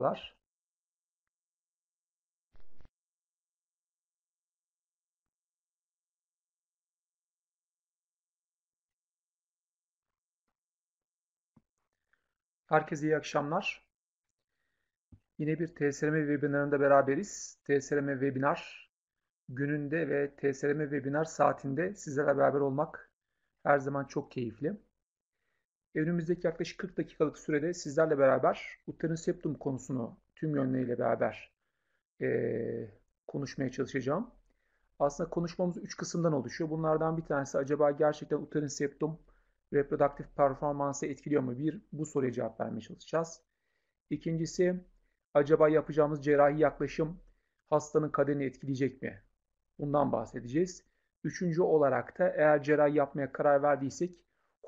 var Herkese iyi akşamlar. Yine bir TSRM webinarında beraberiz. TSRM webinar gününde ve TSRM webinar saatinde sizlerle beraber olmak her zaman çok keyifli. Önümüzdeki yaklaşık 40 dakikalık sürede sizlerle beraber uterin septum konusunu tüm yönleriyle beraber e, konuşmaya çalışacağım. Aslında konuşmamız 3 kısımdan oluşuyor. Bunlardan bir tanesi acaba gerçekten uterin septum reproduktif performansı etkiliyor mu? Bir, bu soruya cevap vermeye çalışacağız. İkincisi, acaba yapacağımız cerrahi yaklaşım hastanın kaderini etkileyecek mi? Bundan bahsedeceğiz. Üçüncü olarak da eğer cerrahi yapmaya karar verdiysek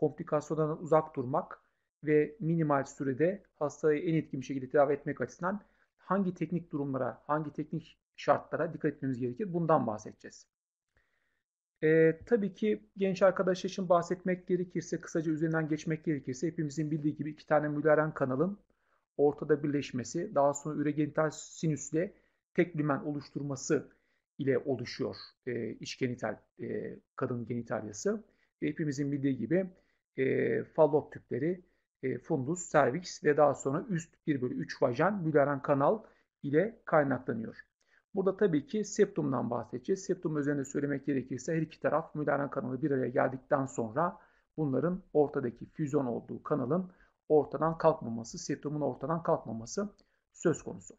komplikasyonlardan uzak durmak ve minimal sürede hastayı en etkin bir şekilde tedavi etmek açısından hangi teknik durumlara, hangi teknik şartlara dikkat etmemiz gerekir bundan bahsedeceğiz. Ee, tabii ki genç arkadaşlar için bahsetmek gerekirse, kısaca üzerinden geçmek gerekirse hepimizin bildiği gibi iki tane müleryen kanalın ortada birleşmesi, daha sonra üregenital sinüsle tek lümen oluşturması ile oluşuyor e, iç genital e, kadın genitalyası. Ve hepimizin bildiği gibi e, fallot tüpleri, e, fundus, serviks ve daha sonra üst 1 bölü 3 vajen büleren kanal ile kaynaklanıyor. Burada tabii ki septumdan bahsedeceğiz. Septum üzerine söylemek gerekirse her iki taraf mülaren kanalı bir araya geldikten sonra bunların ortadaki füzyon olduğu kanalın ortadan kalkmaması, septumun ortadan kalkmaması söz konusu.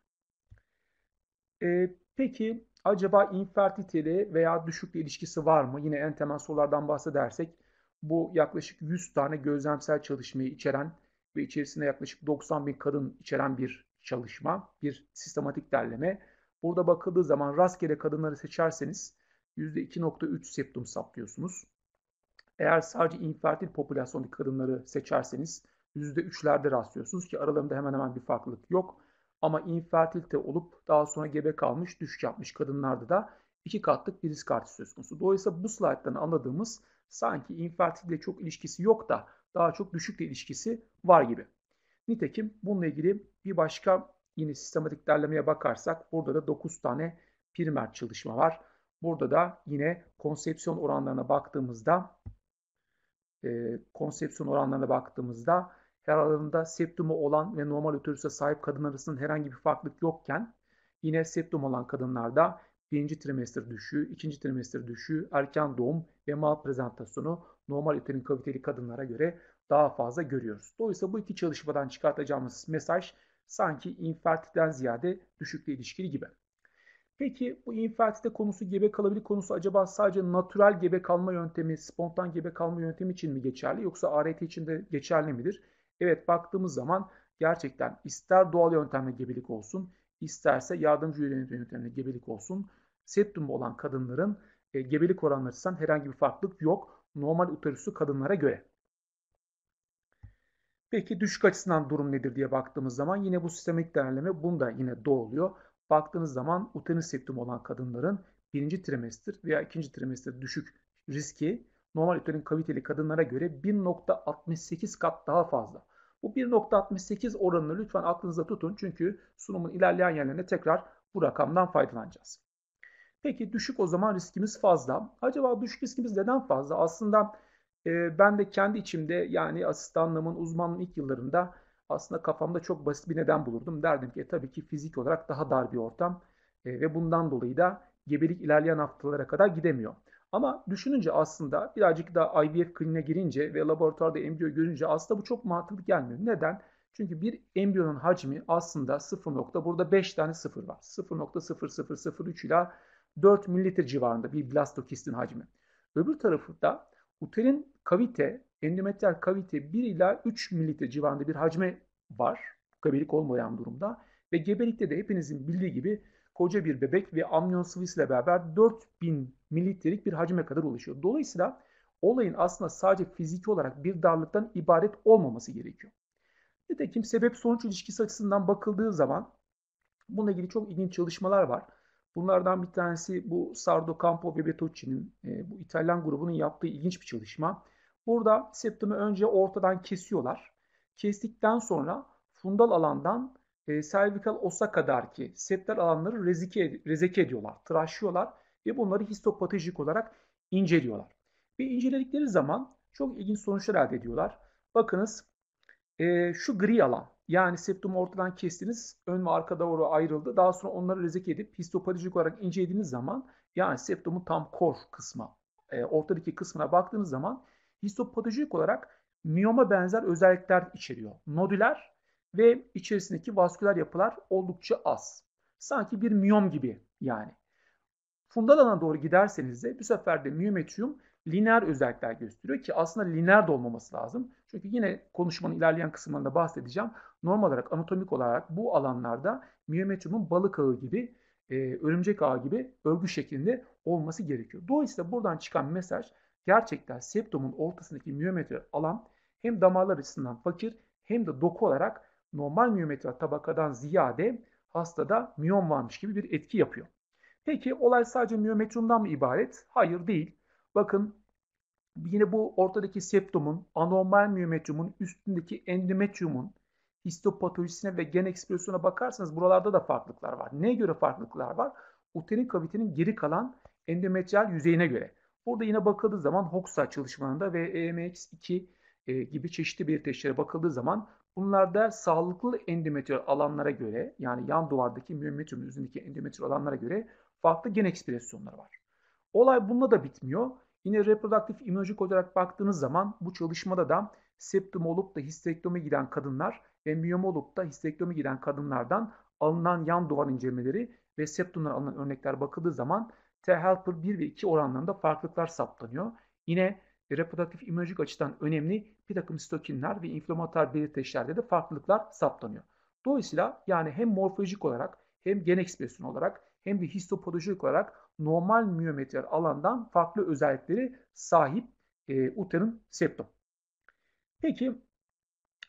Ee, peki acaba infertiliteli veya düşükle ilişkisi var mı? Yine en temel sorulardan bahsedersek bu yaklaşık 100 tane gözlemsel çalışmayı içeren ve içerisinde yaklaşık 90 bin kadın içeren bir çalışma, bir sistematik derleme. Burada bakıldığı zaman rastgele kadınları seçerseniz %2.3 septum saplıyorsunuz. Eğer sadece infertil popülasyondaki kadınları seçerseniz %3'lerde rastlıyorsunuz ki aralarında hemen hemen bir farklılık yok. Ama infertilite olup daha sonra gebe kalmış, düşük yapmış kadınlarda da iki katlık bir risk artışı söz konusu. Dolayısıyla bu slayttan anladığımız sanki infertilitle çok ilişkisi yok da daha çok düşükle ilişkisi var gibi. Nitekim bununla ilgili bir başka yine sistematik derlemeye bakarsak burada da 9 tane primer çalışma var. Burada da yine konsepsiyon oranlarına baktığımızda e, konsepsiyon oranlarına baktığımızda her aralarında septumu olan ve normal ötürüse sahip kadın arasında herhangi bir farklılık yokken yine septum olan kadınlarda birinci trimester düşüğü, ikinci trimester düşüğü, erken doğum ve mal prezentasyonu normal üterin kaviteli kadınlara göre daha fazla görüyoruz. Dolayısıyla bu iki çalışmadan çıkartacağımız mesaj sanki infertiden ziyade düşükle ilişkili gibi. Peki bu infertite konusu gebe kalabilir konusu acaba sadece natürel gebe kalma yöntemi, spontan gebe kalma yöntemi için mi geçerli yoksa ART için de geçerli midir? Evet baktığımız zaman gerçekten ister doğal yöntemle gebelik olsun, isterse yardımcı yöntemle gebelik olsun septum olan kadınların e, gebelik oranları açısından herhangi bir farklılık yok normal uterüsü kadınlara göre. Peki düşük açısından durum nedir diye baktığımız zaman yine bu sistemik değerleme bunda yine doğuluyor. Baktığınız zaman uterin septum olan kadınların birinci trimester veya ikinci trimester düşük riski normal uterin kaviteli kadınlara göre 1.68 kat daha fazla. Bu 1.68 oranını lütfen aklınızda tutun çünkü sunumun ilerleyen yerlerine tekrar bu rakamdan faydalanacağız. Peki düşük o zaman riskimiz fazla. Acaba düşük riskimiz neden fazla? Aslında e, ben de kendi içimde yani asistanlığımın uzmanlığın ilk yıllarında aslında kafamda çok basit bir neden bulurdum. Derdim ki e, tabii ki fizik olarak daha dar bir ortam e, ve bundan dolayı da gebelik ilerleyen haftalara kadar gidemiyor. Ama düşününce aslında birazcık daha IVF kliniğine girince ve laboratuvarda embriyo görünce aslında bu çok mantıklı gelmiyor. Neden? Çünkü bir embriyonun hacmi aslında 0. burada 5 tane 0 var. 0.0003 ile 4 mililitre civarında bir blastokistin hacmi. Öbür tarafı da uterin kavite, endometriyal kavite 1 ila 3 mililitre civarında bir hacme var. Gebelik olmayan durumda. Ve gebelikte de hepinizin bildiği gibi koca bir bebek ve amniyon ile beraber 4000 mililitrelik bir hacme kadar ulaşıyor. Dolayısıyla olayın aslında sadece fiziki olarak bir darlıktan ibaret olmaması gerekiyor. Nitekim sebep sonuç ilişkisi açısından bakıldığı zaman bununla ilgili çok ilginç çalışmalar var. Bunlardan bir tanesi bu Sardo Campo ve Betocchi'nin e, bu İtalyan grubunun yaptığı ilginç bir çalışma. Burada septumu önce ortadan kesiyorlar. Kestikten sonra fundal alandan e, servikal osa kadar ki septal alanları rezike, rezeke ediyorlar, tıraşlıyorlar ve bunları histopatolojik olarak inceliyorlar. Bir inceledikleri zaman çok ilginç sonuçlar elde ediyorlar. Bakınız e, şu gri alan yani septum ortadan kestiniz, ön ve arka doğru ayrıldı. Daha sonra onları rezek edip histopatolojik olarak incelediğiniz zaman yani septumun tam kor kısmı, e, ortadaki kısmına baktığınız zaman histopatolojik olarak miyoma benzer özellikler içeriyor. Nodüler ve içerisindeki vasküler yapılar oldukça az. Sanki bir miyom gibi yani. fundalana doğru giderseniz de bu sefer de miyometrium lineer özellikler gösteriyor ki aslında lineer de olmaması lazım. Çünkü yine konuşmanın ilerleyen kısımlarında bahsedeceğim. Normal olarak anatomik olarak bu alanlarda miyometriumun balık ağı gibi, e, örümcek ağı gibi örgü şeklinde olması gerekiyor. Dolayısıyla buradan çıkan mesaj gerçekten septumun ortasındaki miyometri alan hem damarlar açısından fakir hem de doku olarak normal miyometral tabakadan ziyade hastada miyom varmış gibi bir etki yapıyor. Peki olay sadece miyometrumdan mı ibaret? Hayır değil. Bakın Yine bu ortadaki septumun, anormal miometriumun, üstündeki endometriumun histopatolojisine ve gen ekspresyona bakarsanız buralarda da farklılıklar var. Neye göre farklılıklar var? Uterin kavitenin geri kalan endometriyal yüzeyine göre. Burada yine bakıldığı zaman Hoxha çalışmalarında ve EMX2 e, gibi çeşitli belirteçlere bakıldığı zaman bunlarda sağlıklı endometriyal alanlara göre yani yan duvardaki miometrium üzerindeki endometriyal alanlara göre farklı gen ekspresyonları var. Olay bununla da bitmiyor. Yine reproduktif imolojik olarak baktığınız zaman bu çalışmada da septum olup da histektomi giden kadınlar ve miyom olup da histektomi giden kadınlardan alınan yan duvar incelemeleri ve septumdan alınan örnekler bakıldığı zaman T-helper 1 ve 2 oranlarında farklılıklar saptanıyor. Yine reproduktif imolojik açıdan önemli bir takım sitokinler ve inflamatuar belirteçlerde de farklılıklar saptanıyor. Dolayısıyla yani hem morfolojik olarak hem gen ekspresyonu olarak hem de histopatolojik olarak normal miyometriyel alandan farklı özellikleri sahip e, uterin septum. Peki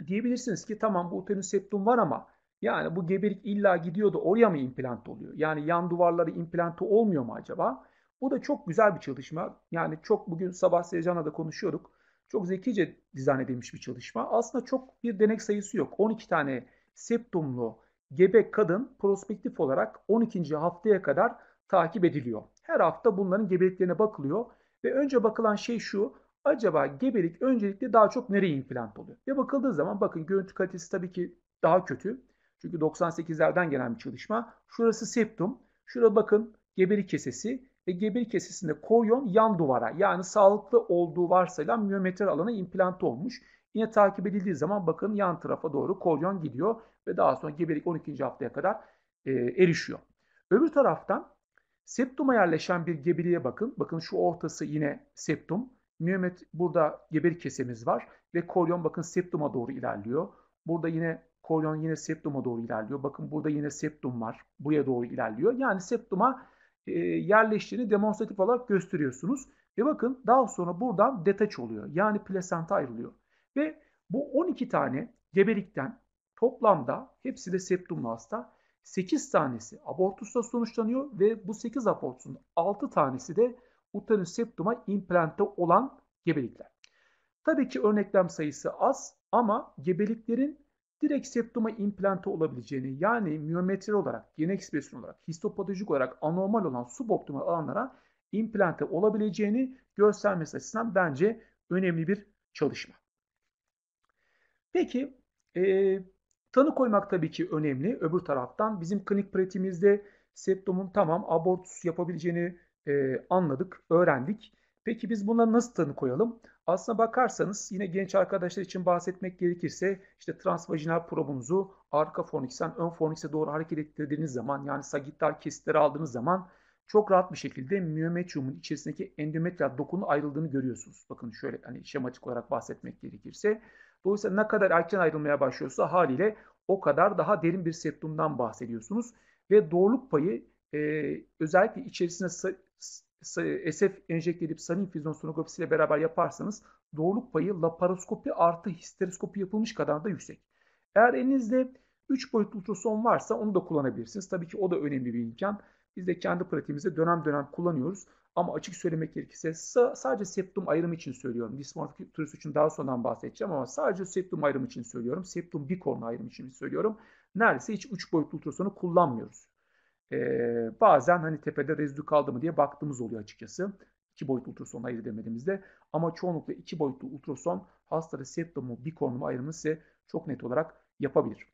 diyebilirsiniz ki tamam bu uterin septum var ama yani bu gebelik illa gidiyor da oraya mı implant oluyor? Yani yan duvarları implantı olmuyor mu acaba? Bu da çok güzel bir çalışma. Yani çok bugün sabah Sejan'la da konuşuyorduk. Çok zekice dizayn edilmiş bir çalışma. Aslında çok bir denek sayısı yok. 12 tane septumlu gebe kadın prospektif olarak 12. haftaya kadar takip ediliyor. Her hafta bunların gebeliklerine bakılıyor ve önce bakılan şey şu. Acaba gebelik öncelikle daha çok nereye implant oluyor? Ve bakıldığı zaman bakın görüntü kalitesi tabii ki daha kötü. Çünkü 98'lerden gelen bir çalışma. Şurası septum. Şurada bakın gebelik kesesi ve gebelik kesesinde koryon yan duvara yani sağlıklı olduğu varsayılan miyometri alana implant olmuş. Yine takip edildiği zaman bakın yan tarafa doğru koryon gidiyor ve daha sonra gebelik 12. haftaya kadar e, erişiyor. Öbür taraftan Septuma yerleşen bir gebeliğe bakın. Bakın şu ortası yine septum. Nümet burada gebelik kesemiz var ve kolyon bakın septuma doğru ilerliyor. Burada yine kolyon yine septuma doğru ilerliyor. Bakın burada yine septum var. Buraya doğru ilerliyor. Yani septuma e, yerleştiğini demonstratif olarak gösteriyorsunuz. Ve bakın daha sonra buradan detaç oluyor. Yani plasenta ayrılıyor. Ve bu 12 tane gebelikten toplamda hepsi de septumlu hasta 8 tanesi abortusla sonuçlanıyor ve bu 8 abortusun 6 tanesi de uterus septuma implante olan gebelikler. Tabii ki örneklem sayısı az ama gebeliklerin direkt septuma implante olabileceğini yani miyometri olarak, gen ekspresyon olarak, histopatolojik olarak anormal olan suboptimal alanlara implante olabileceğini göstermesi açısından bence önemli bir çalışma. Peki e, Tanı koymak tabii ki önemli. Öbür taraftan bizim klinik pratiğimizde septumun tamam abortus yapabileceğini e, anladık, öğrendik. Peki biz bunları nasıl tanı koyalım? Aslına bakarsanız yine genç arkadaşlar için bahsetmek gerekirse işte transvajinal probunuzu arka forniksten ön fornikse doğru hareket ettirdiğiniz zaman yani sagittal kesitleri aldığınız zaman çok rahat bir şekilde myometriumun içerisindeki endometrial dokunun ayrıldığını görüyorsunuz. Bakın şöyle hani şematik olarak bahsetmek gerekirse Dolayısıyla ne kadar erken ayrılmaya başlıyorsa haliyle o kadar daha derin bir septumdan bahsediyorsunuz. Ve doğruluk payı e, özellikle içerisine SF enjekte edip sarin füzyon sonografisiyle beraber yaparsanız doğruluk payı laparoskopi artı histeroskopi yapılmış kadar da yüksek. Eğer elinizde 3 boyutlu ultrason varsa onu da kullanabilirsiniz. Tabii ki o da önemli bir imkan. Biz de kendi pratiğimizde dönem dönem kullanıyoruz. Ama açık söylemek gerekirse sadece septum ayrımı için söylüyorum. Dismorfik turist için daha sonradan bahsedeceğim ama sadece septum ayrımı için söylüyorum. Septum bir bicornu ayrımı için söylüyorum. Neredeyse hiç üç boyutlu ultrasonu kullanmıyoruz. Ee, bazen hani tepede rezidü kaldı mı diye baktığımız oluyor açıkçası. iki boyutlu ultrasonu ayırt edemediğimizde. Ama çoğunlukla iki boyutlu ultrason hastada septumu bir bicornumu ayrımını ise çok net olarak yapabilir.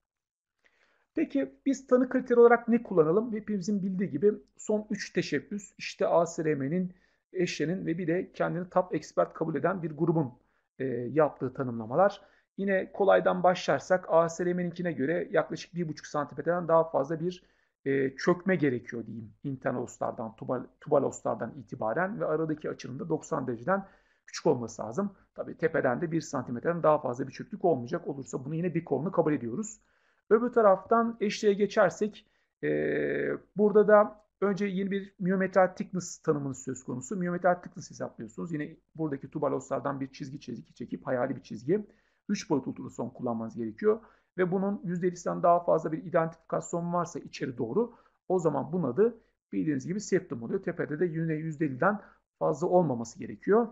Peki biz tanı kriteri olarak ne kullanalım? Hepimizin bildiği gibi son 3 teşebbüs işte ASRM'nin, eşlenin ve bir de kendini top expert kabul eden bir grubun e, yaptığı tanımlamalar. Yine kolaydan başlarsak ASRM'ninkine göre yaklaşık 1,5 santimetreden daha fazla bir e, çökme gerekiyor diyeyim. İnternoslardan, tubal, tubaloslardan itibaren ve aradaki açının da 90 dereceden küçük olması lazım. Tabii tepeden de 1 santimetreden daha fazla bir çöklük olmayacak. Olursa bunu yine bir konu kabul ediyoruz. Öbür taraftan eşliğe geçersek e, burada da önce yeni bir myometral thickness tanımının söz konusu. Myometral thickness hesaplıyorsunuz. Yine buradaki tubaloslardan bir çizgi çizgi çekip hayali bir çizgi. 3 boyutlu ultrason kullanmanız gerekiyor. Ve bunun %50'den daha fazla bir identifikasyon varsa içeri doğru o zaman bunun adı bildiğiniz gibi septum oluyor. Tepede de yine %50'den fazla olmaması gerekiyor.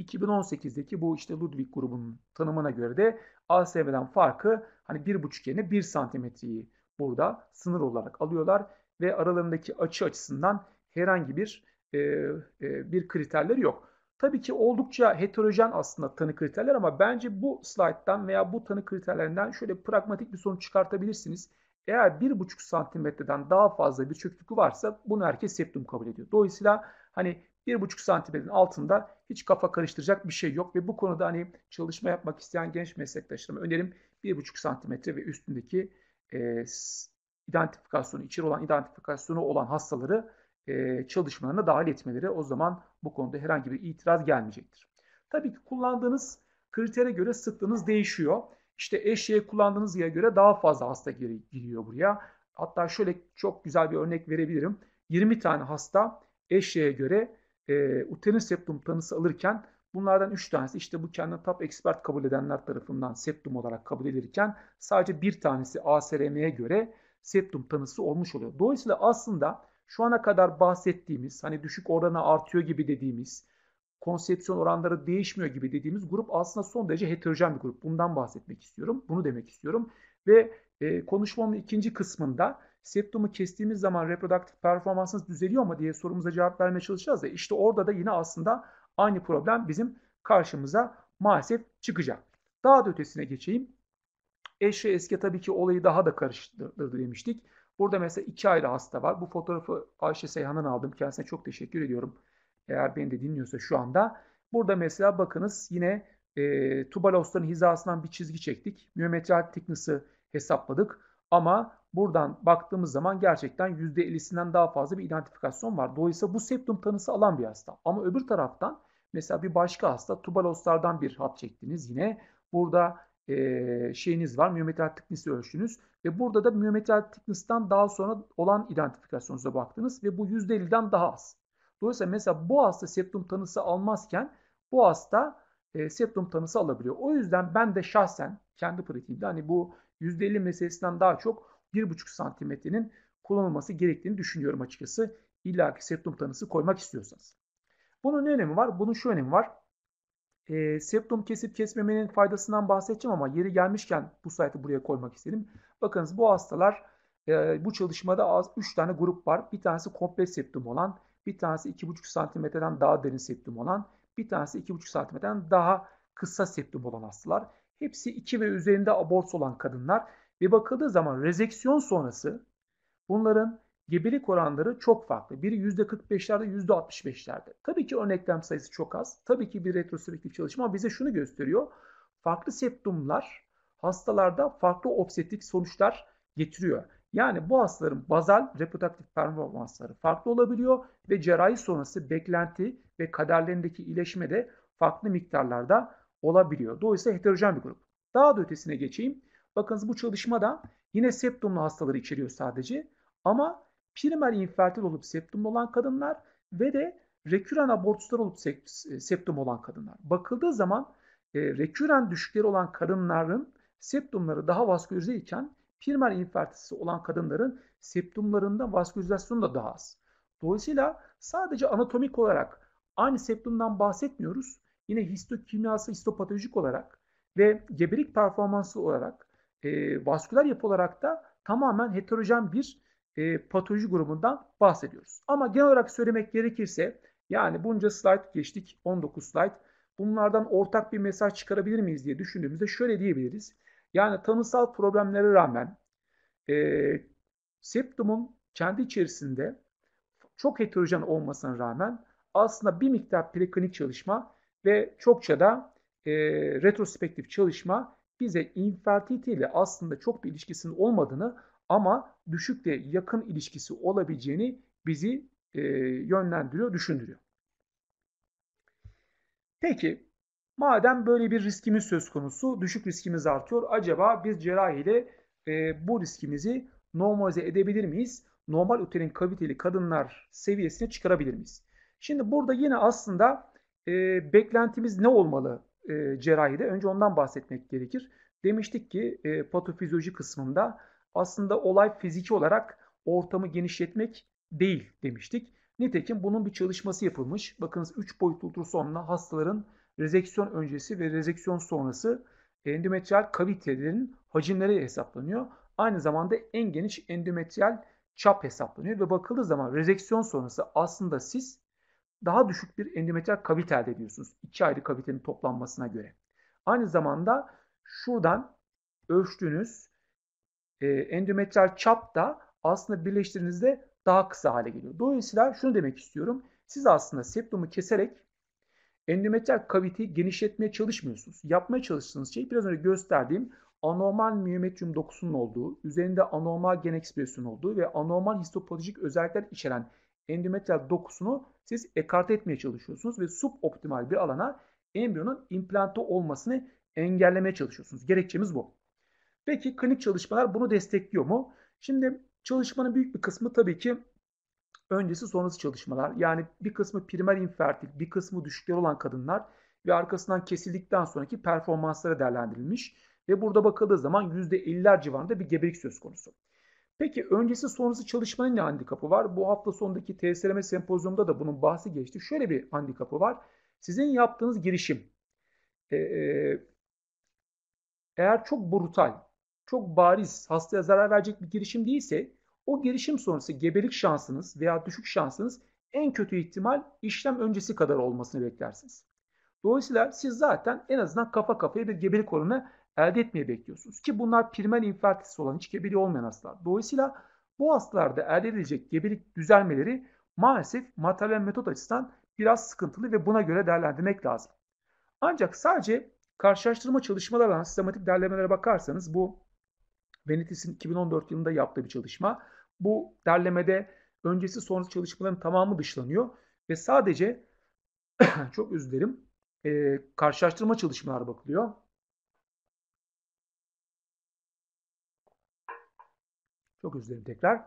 2018'deki bu işte Ludwig grubunun tanımına göre de ASM'den farkı hani 1,5 yerine 1 santimetreyi burada sınır olarak alıyorlar ve aralarındaki açı açısından herhangi bir e, e, bir kriterleri yok. Tabii ki oldukça heterojen aslında tanı kriterler ama bence bu slayttan veya bu tanı kriterlerinden şöyle pragmatik bir sonuç çıkartabilirsiniz. Eğer 1,5 santimetreden daha fazla bir çöküklük varsa bunu herkes septum kabul ediyor. Dolayısıyla hani 1,5 santimetrenin altında hiç kafa karıştıracak bir şey yok ve bu konuda hani çalışma yapmak isteyen genç meslektaşlarıma önerim 1,5 santimetre ve üstündeki e, identifikasyonu, içeri olan identifikasyonu olan hastaları e, çalışmalarına dahil etmeleri o zaman bu konuda herhangi bir itiraz gelmeyecektir. Tabii ki kullandığınız kritere göre sıklığınız değişiyor. İşte eşeğe kullandığınız yere göre daha fazla hasta giriyor buraya. Hatta şöyle çok güzel bir örnek verebilirim. 20 tane hasta eşeğe göre e, uterin septum tanısı alırken bunlardan 3 tanesi işte bu kendini top expert kabul edenler tarafından septum olarak kabul edilirken sadece bir tanesi ASRM'ye göre septum tanısı olmuş oluyor. Dolayısıyla aslında şu ana kadar bahsettiğimiz hani düşük orana artıyor gibi dediğimiz konsepsiyon oranları değişmiyor gibi dediğimiz grup aslında son derece heterojen bir grup. Bundan bahsetmek istiyorum. Bunu demek istiyorum. Ve e, konuşmamın ikinci kısmında septumu kestiğimiz zaman reproduktif performansınız düzeliyor mu diye sorumuza cevap vermeye çalışacağız ya işte orada da yine aslında aynı problem bizim karşımıza maalesef çıkacak. Daha da ötesine geçeyim. Eşe eski tabii ki olayı daha da karıştırdı demiştik. Burada mesela iki ayrı hasta var. Bu fotoğrafı Ayşe Seyhan'ın aldım. Kendisine çok teşekkür ediyorum. Eğer beni de dinliyorsa şu anda. Burada mesela bakınız yine e, tubalosların hizasından bir çizgi çektik. Miyometral thickness'ı hesapladık. Ama buradan baktığımız zaman gerçekten %50'sinden daha fazla bir identifikasyon var. Dolayısıyla bu septum tanısı alan bir hasta. Ama öbür taraftan mesela bir başka hasta tubaloslardan bir hap çektiniz yine. Burada e, şeyiniz var, miyometral thickness'i ölçtünüz ve burada da miyometral thickness'tan daha sonra olan identifikasyonunuza baktınız ve bu %50'den daha az. Dolayısıyla mesela bu hasta septum tanısı almazken bu hasta e, septum tanısı alabiliyor. O yüzden ben de şahsen kendi pratiğimde hani bu %50 meselesinden daha çok 1,5 santimetrenin kullanılması gerektiğini düşünüyorum açıkçası. İlla ki septum tanısı koymak istiyorsanız. Bunun ne önemi var? Bunun şu önemi var. E, septum kesip kesmemenin faydasından bahsedeceğim ama yeri gelmişken bu slaytı buraya koymak istedim. Bakınız bu hastalar e, bu çalışmada az 3 tane grup var. Bir tanesi komple septum olan, bir tanesi 2,5 santimetreden daha derin septum olan, bir tanesi 2,5 santimetreden daha kısa septum olan hastalar. Hepsi 2 ve üzerinde abort olan kadınlar ve bakıldığı zaman rezeksiyon sonrası bunların gebelik oranları çok farklı. Biri %45'lerde %65'lerde. Tabii ki örneklem sayısı çok az. Tabii ki bir retrospektif çalışma bize şunu gösteriyor. Farklı septumlar hastalarda farklı obstetrik sonuçlar getiriyor. Yani bu hastaların bazal reproduktif performansları farklı olabiliyor ve cerrahi sonrası beklenti ve kaderlerindeki iyileşme de farklı miktarlarda olabiliyor. Dolayısıyla heterojen bir grup. Daha da ötesine geçeyim. Bakınız bu çalışmada yine septumlu hastaları içeriyor sadece. Ama primer infertil olup septumlu olan kadınlar ve de reküren abortuslar olup septum olan kadınlar. Bakıldığı zaman e, reküren düşükleri olan kadınların septumları daha vaskülize iken primer infertilitesi olan kadınların septumlarında vaskülizasyon da daha az. Dolayısıyla sadece anatomik olarak aynı septumdan bahsetmiyoruz yine histokimyası histopatolojik olarak ve gebelik performansı olarak e, vasküler yapı olarak da tamamen heterojen bir e, patoloji grubundan bahsediyoruz. Ama genel olarak söylemek gerekirse yani bunca slide geçtik 19 slide bunlardan ortak bir mesaj çıkarabilir miyiz diye düşündüğümüzde şöyle diyebiliriz. Yani tanısal problemlere rağmen e, septumun kendi içerisinde çok heterojen olmasına rağmen aslında bir miktar preklinik çalışma ve çokça da e, retrospektif çalışma bize infertilite ile aslında çok bir ilişkisinin olmadığını ama düşükle yakın ilişkisi olabileceğini bizi e, yönlendiriyor, düşündürüyor. Peki, madem böyle bir riskimiz söz konusu, düşük riskimiz artıyor. Acaba biz cerrahi ile e, bu riskimizi normalize edebilir miyiz? Normal uterin kaviteli kadınlar seviyesine çıkarabilir miyiz? Şimdi burada yine aslında e, beklentimiz ne olmalı e, cerrahide? Önce ondan bahsetmek gerekir. Demiştik ki e, patofizyoloji kısmında aslında olay fiziki olarak ortamı genişletmek değil demiştik. Nitekim bunun bir çalışması yapılmış. Bakınız 3 boyutlu ultrasonla hastaların rezeksiyon öncesi ve rezeksiyon sonrası endometriyal kavitelerin hacimleri hesaplanıyor. Aynı zamanda en geniş endometriyal çap hesaplanıyor ve bakıldığı zaman rezeksiyon sonrası aslında siz daha düşük bir endometriyal kavite elde ediyorsunuz. İki ayrı kavitenin toplanmasına göre. Aynı zamanda şuradan ölçtüğünüz e, endometriyal çap da aslında birleştirdiğinizde daha kısa hale geliyor. Dolayısıyla şunu demek istiyorum. Siz aslında septumu keserek endometriyal kaviteyi genişletmeye çalışmıyorsunuz. Yapmaya çalıştığınız şey biraz önce gösterdiğim anormal miyometrium dokusunun olduğu, üzerinde anormal gen ekspresyonun olduğu ve anormal histopatolojik özellikler içeren Endometrial dokusunu siz ekarte etmeye çalışıyorsunuz ve suboptimal bir alana embriyonun implantı olmasını engellemeye çalışıyorsunuz. Gerekçemiz bu. Peki klinik çalışmalar bunu destekliyor mu? Şimdi çalışmanın büyük bir kısmı tabii ki öncesi sonrası çalışmalar. Yani bir kısmı primer infertil, bir kısmı düşükler olan kadınlar ve arkasından kesildikten sonraki performanslara değerlendirilmiş. Ve burada bakıldığı zaman %50'ler civarında bir gebelik söz konusu. Peki öncesi sonrası çalışmanın ne handikapı var? Bu hafta sonundaki TSLM sempozyumda da bunun bahsi geçti. Şöyle bir handikapı var. Sizin yaptığınız girişim e, e, eğer çok brutal, çok bariz, hastaya zarar verecek bir girişim değilse o girişim sonrası gebelik şansınız veya düşük şansınız en kötü ihtimal işlem öncesi kadar olmasını beklersiniz. Dolayısıyla siz zaten en azından kafa kafaya bir gebelik oranı elde etmeye bekliyorsunuz. Ki bunlar primer infertisi olan hiç gebeliği olmayan hastalar. Dolayısıyla bu hastalarda elde edilecek gebelik düzelmeleri maalesef materyal metot açısından biraz sıkıntılı ve buna göre değerlendirmek lazım. Ancak sadece karşılaştırma çalışmalarla sistematik derlemelere bakarsanız bu Venetis'in 2014 yılında yaptığı bir çalışma. Bu derlemede öncesi sonrası çalışmaların tamamı dışlanıyor ve sadece çok özür dilerim e, karşılaştırma çalışmalar bakılıyor. Çok özür tekrar.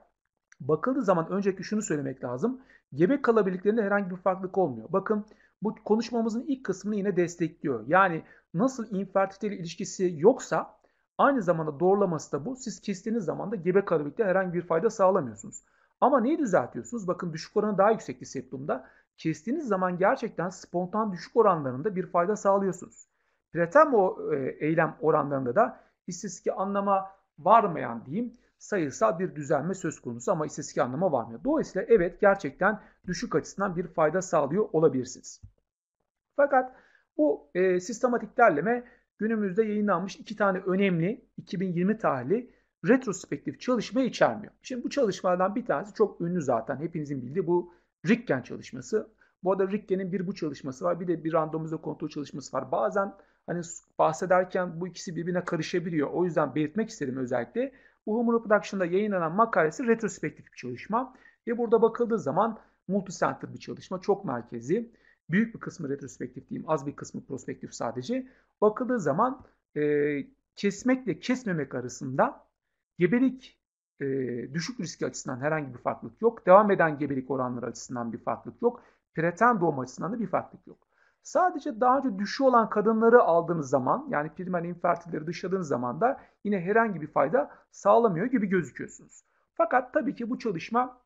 Bakıldığı zaman öncelikle şunu söylemek lazım. Gebe kalabilirliklerinde herhangi bir farklılık olmuyor. Bakın bu konuşmamızın ilk kısmını yine destekliyor. Yani nasıl infertilite ilişkisi yoksa aynı zamanda doğrulaması da bu. Siz kestiğiniz zaman da gebe kalabilirlikte herhangi bir fayda sağlamıyorsunuz. Ama neyi düzeltiyorsunuz? Bakın düşük oranı daha yüksekti septumda. Kestiğiniz zaman gerçekten spontan düşük oranlarında bir fayda sağlıyorsunuz. Pretem o e, eylem oranlarında da istatistik anlama varmayan diyeyim sayısal bir düzelme söz konusu ama istatistik anlama varmıyor. Dolayısıyla evet gerçekten düşük açısından bir fayda sağlıyor olabilirsiniz. Fakat bu e, sistematik derleme günümüzde yayınlanmış iki tane önemli 2020 tarihli retrospektif çalışma içermiyor. Şimdi bu çalışmalardan bir tanesi çok ünlü zaten hepinizin bildiği bu Rikken çalışması. Bu arada Rikke'nin bir bu çalışması var bir de bir randomize kontrol çalışması var. Bazen hani bahsederken bu ikisi birbirine karışabiliyor. O yüzden belirtmek istedim özellikle. Uhumru Production'da yayınlanan makalesi retrospektif bir çalışma. Ve burada bakıldığı zaman multicenter bir çalışma, çok merkezi. Büyük bir kısmı retrospektif diyeyim, az bir kısmı prospektif sadece. Bakıldığı zaman e, kesmekle kesmemek arasında gebelik e, düşük riski açısından herhangi bir farklılık yok. Devam eden gebelik oranları açısından bir farklılık yok. preten doğum açısından da bir farklılık yok. Sadece daha önce düşü olan kadınları aldığınız zaman yani primer infertilleri dışladığınız zaman da yine herhangi bir fayda sağlamıyor gibi gözüküyorsunuz. Fakat tabii ki bu çalışma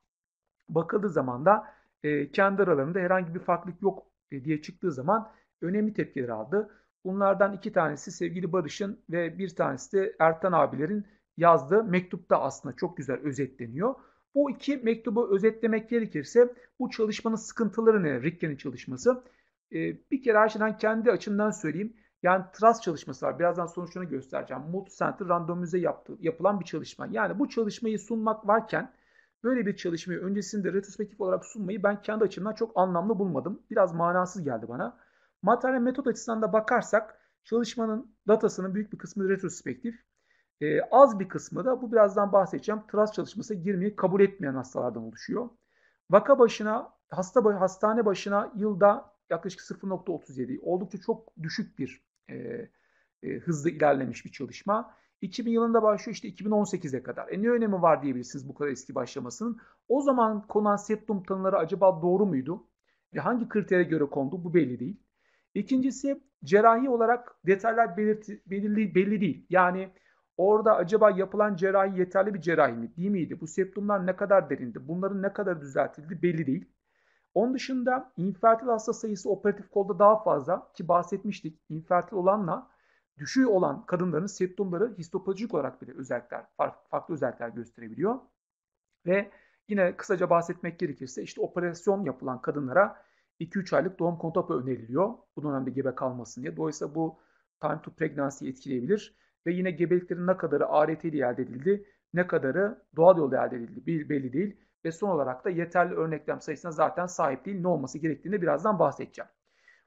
bakıldığı zaman da e, kendi aralarında herhangi bir farklılık yok e, diye çıktığı zaman önemli tepkiler aldı. Bunlardan iki tanesi sevgili Barış'ın ve bir tanesi de Ertan abilerin yazdığı mektupta aslında çok güzel özetleniyor. Bu iki mektubu özetlemek gerekirse bu çalışmanın sıkıntıları ne? Ricken'in çalışması. Ee, bir kere her şeyden kendi açımdan söyleyeyim. Yani trust çalışması var. Birazdan sonuçlarını göstereceğim. Multicenter randomize yaptı, yapılan bir çalışma. Yani bu çalışmayı sunmak varken böyle bir çalışmayı öncesinde retrospektif olarak sunmayı ben kendi açımdan çok anlamlı bulmadım. Biraz manasız geldi bana. Materyal metot açısından da bakarsak çalışmanın datasının büyük bir kısmı retrospektif. Ee, az bir kısmı da bu birazdan bahsedeceğim trust çalışması girmeyi kabul etmeyen hastalardan oluşuyor. Vaka başına, hasta hastane başına yılda yaklaşık 0.37 oldukça çok düşük bir e, e, hızlı ilerlemiş bir çalışma. 2000 yılında başlıyor işte 2018'e kadar. E ne önemi var diyebilirsiniz bu kadar eski başlamasının. O zaman konan septum tanıları acaba doğru muydu? Ve hangi kritere göre kondu bu belli değil. İkincisi cerrahi olarak detaylar belirti, belirli, belli değil. Yani orada acaba yapılan cerrahi yeterli bir cerrahi mi değil miydi? Bu septumlar ne kadar derindi? Bunların ne kadar düzeltildi belli değil. Onun dışında infertil hasta sayısı operatif kolda daha fazla ki bahsetmiştik. infertil olanla düşüğü olan kadınların septumları histopatolojik olarak bile özellikler, farklı özellikler gösterebiliyor. Ve yine kısaca bahsetmek gerekirse işte operasyon yapılan kadınlara 2-3 aylık doğum kontapı öneriliyor. Bu dönemde gebe kalmasın diye. Dolayısıyla bu time to pregnancy etkileyebilir. Ve yine gebeliklerin ne kadarı ART ile elde edildi, ne kadarı doğal yolda elde edildi belli değil. Ve son olarak da yeterli örneklem sayısına zaten sahip değil. Ne olması gerektiğini birazdan bahsedeceğim.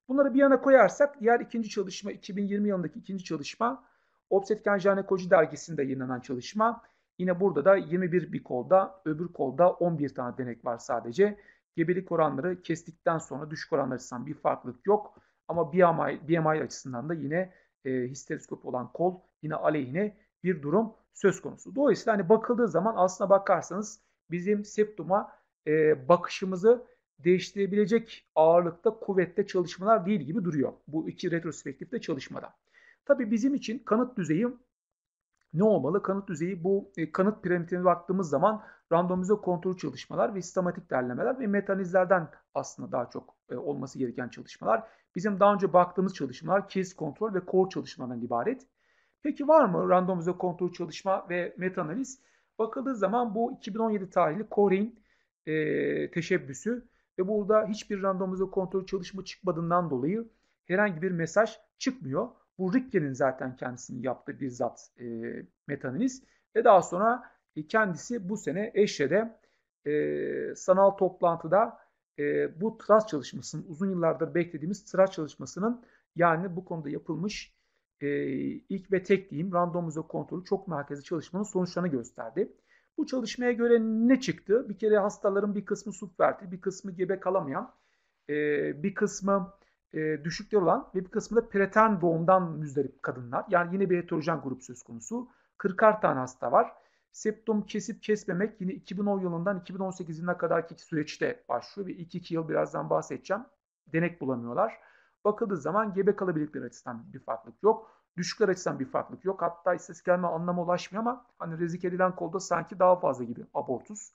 Bunları bir yana koyarsak diğer ikinci çalışma 2020 yılındaki ikinci çalışma Obsetken Janekoji dergisinde yayınlanan çalışma. Yine burada da 21 bir kolda öbür kolda 11 tane denek var sadece. Gebelik oranları kestikten sonra düşük oranlar açısından bir farklılık yok. Ama BMI, BMI açısından da yine e, histeriskop olan kol yine aleyhine bir durum söz konusu. Dolayısıyla hani bakıldığı zaman aslına bakarsanız bizim septuma e, bakışımızı değiştirebilecek ağırlıkta kuvvette çalışmalar değil gibi duruyor. Bu iki retrospektifte çalışmada. Tabii bizim için kanıt düzeyi ne olmalı? Kanıt düzeyi bu e, kanıt piramidine baktığımız zaman randomize kontrol çalışmalar ve sistematik derlemeler ve metanizlerden aslında daha çok e, olması gereken çalışmalar. Bizim daha önce baktığımız çalışmalar case kontrol ve core çalışmalarından ibaret. Peki var mı randomize kontrol çalışma ve meta analiz? Bakıldığı zaman bu 2017 tarihli Kore'nin e, teşebbüsü ve burada hiçbir randomize kontrol çalışma çıkmadığından dolayı herhangi bir mesaj çıkmıyor. Bu Ricke'nin zaten kendisinin yaptığı bir zat e, metanaliz ve daha sonra e, kendisi bu sene Eşre'de e, sanal toplantıda e, bu TRAS çalışmasının uzun yıllardır beklediğimiz TRAS çalışmasının yani bu konuda yapılmış e, ilk ve tek diyeyim randomize kontrolü çok merkezi çalışmanın sonuçlarını gösterdi. Bu çalışmaya göre ne çıktı? Bir kere hastaların bir kısmı subverti, bir kısmı gebe kalamayan, e, bir kısmı e, düşükler olan ve bir kısmı da preterm doğumdan müzdarip kadınlar. Yani yine bir heterojen grup söz konusu. 40 tane hasta var. Septum kesip kesmemek yine 2010 yılından 2018 yılına kadarki süreçte başlıyor ve ilk 2 yıl birazdan bahsedeceğim. Denek bulamıyorlar bakıldığı zaman gebe kalabilirlikleri açısından bir farklılık yok. Düşükler açısından bir farklılık yok. Hatta istatistik gelme anlama ulaşmıyor ama hani rezik edilen kolda sanki daha fazla gibi abortus.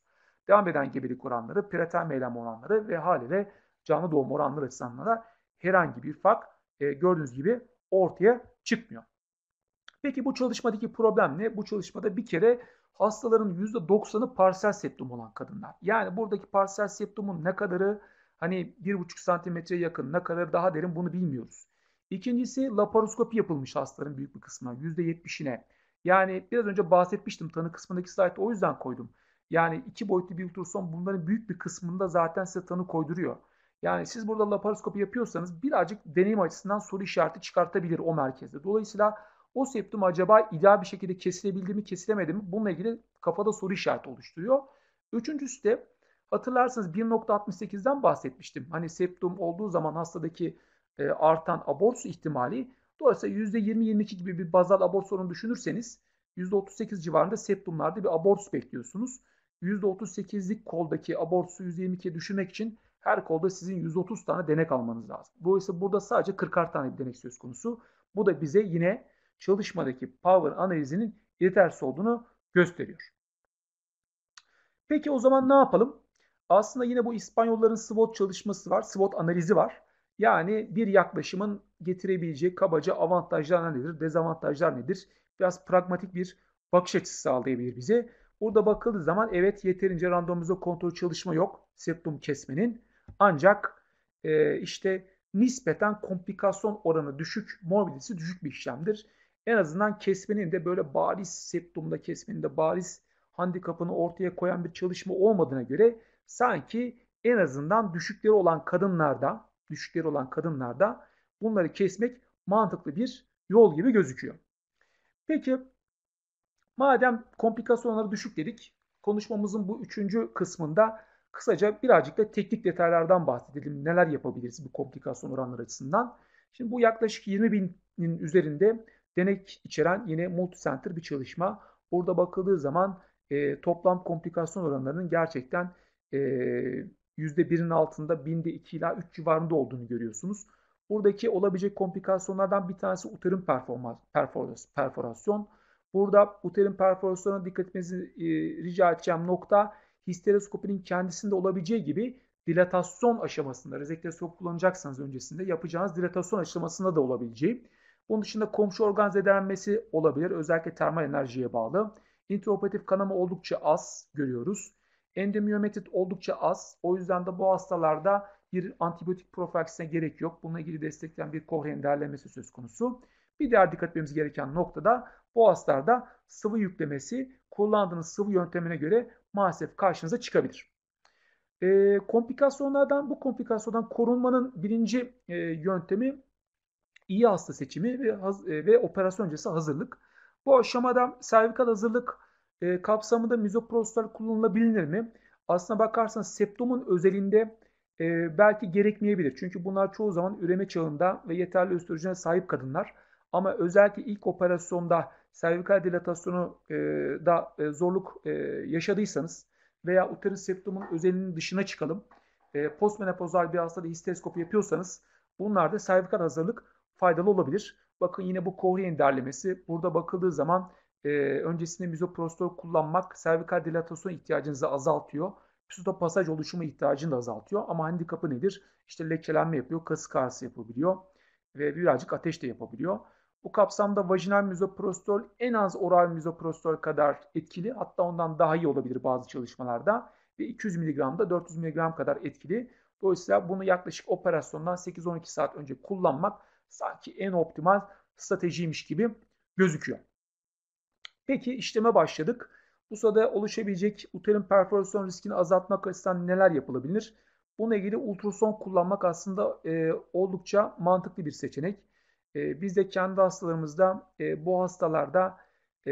Devam eden gebelik oranları, preterm eylem oranları ve haliyle canlı doğum oranları açısından da herhangi bir fark e, gördüğünüz gibi ortaya çıkmıyor. Peki bu çalışmadaki problem ne? Bu çalışmada bir kere hastaların %90'ı parsel septum olan kadınlar. Yani buradaki parsel septumun ne kadarı Hani 1,5 santimetreye yakın ne kadar daha derin bunu bilmiyoruz. İkincisi laparoskopi yapılmış hastaların büyük bir kısmına %70'ine. Yani biraz önce bahsetmiştim tanı kısmındaki slaytı o yüzden koydum. Yani iki boyutlu bir ultrason bunların büyük bir kısmında zaten size tanı koyduruyor. Yani siz burada laparoskopi yapıyorsanız birazcık deneyim açısından soru işareti çıkartabilir o merkezde. Dolayısıyla o septum acaba ideal bir şekilde kesilebildi mi kesilemedi mi bununla ilgili kafada soru işareti oluşturuyor. Üçüncüsü de Hatırlarsanız 1.68'den bahsetmiştim. Hani septum olduğu zaman hastadaki e, artan abort ihtimali. Dolayısıyla %20-22 gibi bir bazal abort sorunu düşünürseniz %38 civarında septumlarda bir abort bekliyorsunuz. %38'lik koldaki abortusu %22'ye düşürmek için her kolda sizin 130 tane denek almanız lazım. Dolayısıyla burada sadece 40 tane bir denek söz konusu. Bu da bize yine çalışmadaki power analizinin yetersiz olduğunu gösteriyor. Peki o zaman ne yapalım? Aslında yine bu İspanyolların SWOT çalışması var, SWOT analizi var. Yani bir yaklaşımın getirebileceği kabaca avantajlar nedir, dezavantajlar nedir? Biraz pragmatik bir bakış açısı sağlayabilir bize. Burada bakıldığı zaman evet yeterince randomize kontrol çalışma yok septum kesmenin. Ancak e, işte nispeten komplikasyon oranı düşük, morbiditesi düşük bir işlemdir. En azından kesmenin de böyle bariz septumda kesmenin de bariz handikapını ortaya koyan bir çalışma olmadığına göre sanki en azından düşükleri olan kadınlarda, düşükleri olan kadınlarda bunları kesmek mantıklı bir yol gibi gözüküyor. Peki madem komplikasyonları düşük dedik, konuşmamızın bu üçüncü kısmında kısaca birazcık da teknik detaylardan bahsedelim. Neler yapabiliriz bu komplikasyon oranları açısından? Şimdi bu yaklaşık 20 binin üzerinde denek içeren yine multicenter bir çalışma. Burada bakıldığı zaman e, toplam komplikasyon oranlarının gerçekten %1'in altında binde 2 ila 3 civarında olduğunu görüyorsunuz. Buradaki olabilecek komplikasyonlardan bir tanesi uterin performans, perforasyon. Burada uterin perforasyonuna dikkat etmenizi rica edeceğim nokta histeroskopinin kendisinde olabileceği gibi dilatasyon aşamasında, rezektoskop kullanacaksanız öncesinde yapacağınız dilatasyon aşamasında da olabileceği. Bunun dışında komşu organ zedelenmesi olabilir. Özellikle termal enerjiye bağlı. İntraoperatif kanama oldukça az görüyoruz. Endemiyometrit oldukça az. O yüzden de bu hastalarda bir antibiyotik profilaksisine gerek yok. Bununla ilgili destekleyen bir Cochrane değerlemesi söz konusu. Bir diğer dikkat etmemiz gereken noktada bu hastalarda sıvı yüklemesi kullandığınız sıvı yöntemine göre maalesef karşınıza çıkabilir. E, komplikasyonlardan bu komplikasyondan korunmanın birinci e, yöntemi iyi hasta seçimi ve, haz, e, ve operasyon öncesi hazırlık. Bu aşamada servikal hazırlık e, kapsamında mizoprostol kullanılabilir mi? Aslına bakarsanız septumun özelinde e, belki gerekmeyebilir. Çünkü bunlar çoğu zaman üreme çağında ve yeterli östrojene sahip kadınlar. Ama özellikle ilk operasyonda servikal dilatasyonu e, da e, zorluk e, yaşadıysanız veya uterin septumun özelinin dışına çıkalım. E, postmenopozal bir hastada histeroskopi yapıyorsanız bunlar da servikal hazırlık faydalı olabilir. Bakın yine bu Kohreyn derlemesi burada bakıldığı zaman e, öncesinde mizoprostol kullanmak servikal dilatasyon ihtiyacınızı azaltıyor. Pseudo pasaj oluşumu ihtiyacını da azaltıyor. Ama handikapı nedir? İşte lekelenme yapıyor, kasık ağrısı yapabiliyor ve birazcık ateş de yapabiliyor. Bu kapsamda vajinal mizoprostol en az oral mizoprostol kadar etkili hatta ondan daha iyi olabilir bazı çalışmalarda ve 200 mg'da 400 mg kadar etkili. Dolayısıyla bunu yaklaşık operasyondan 8-12 saat önce kullanmak sanki en optimal stratejiymiş gibi gözüküyor. Peki işleme başladık. USA'da oluşabilecek uterin perforasyon riskini azaltmak açısından neler yapılabilir? Bununla ilgili ultrason kullanmak aslında e, oldukça mantıklı bir seçenek. E, biz de kendi hastalarımızda e, bu hastalarda e,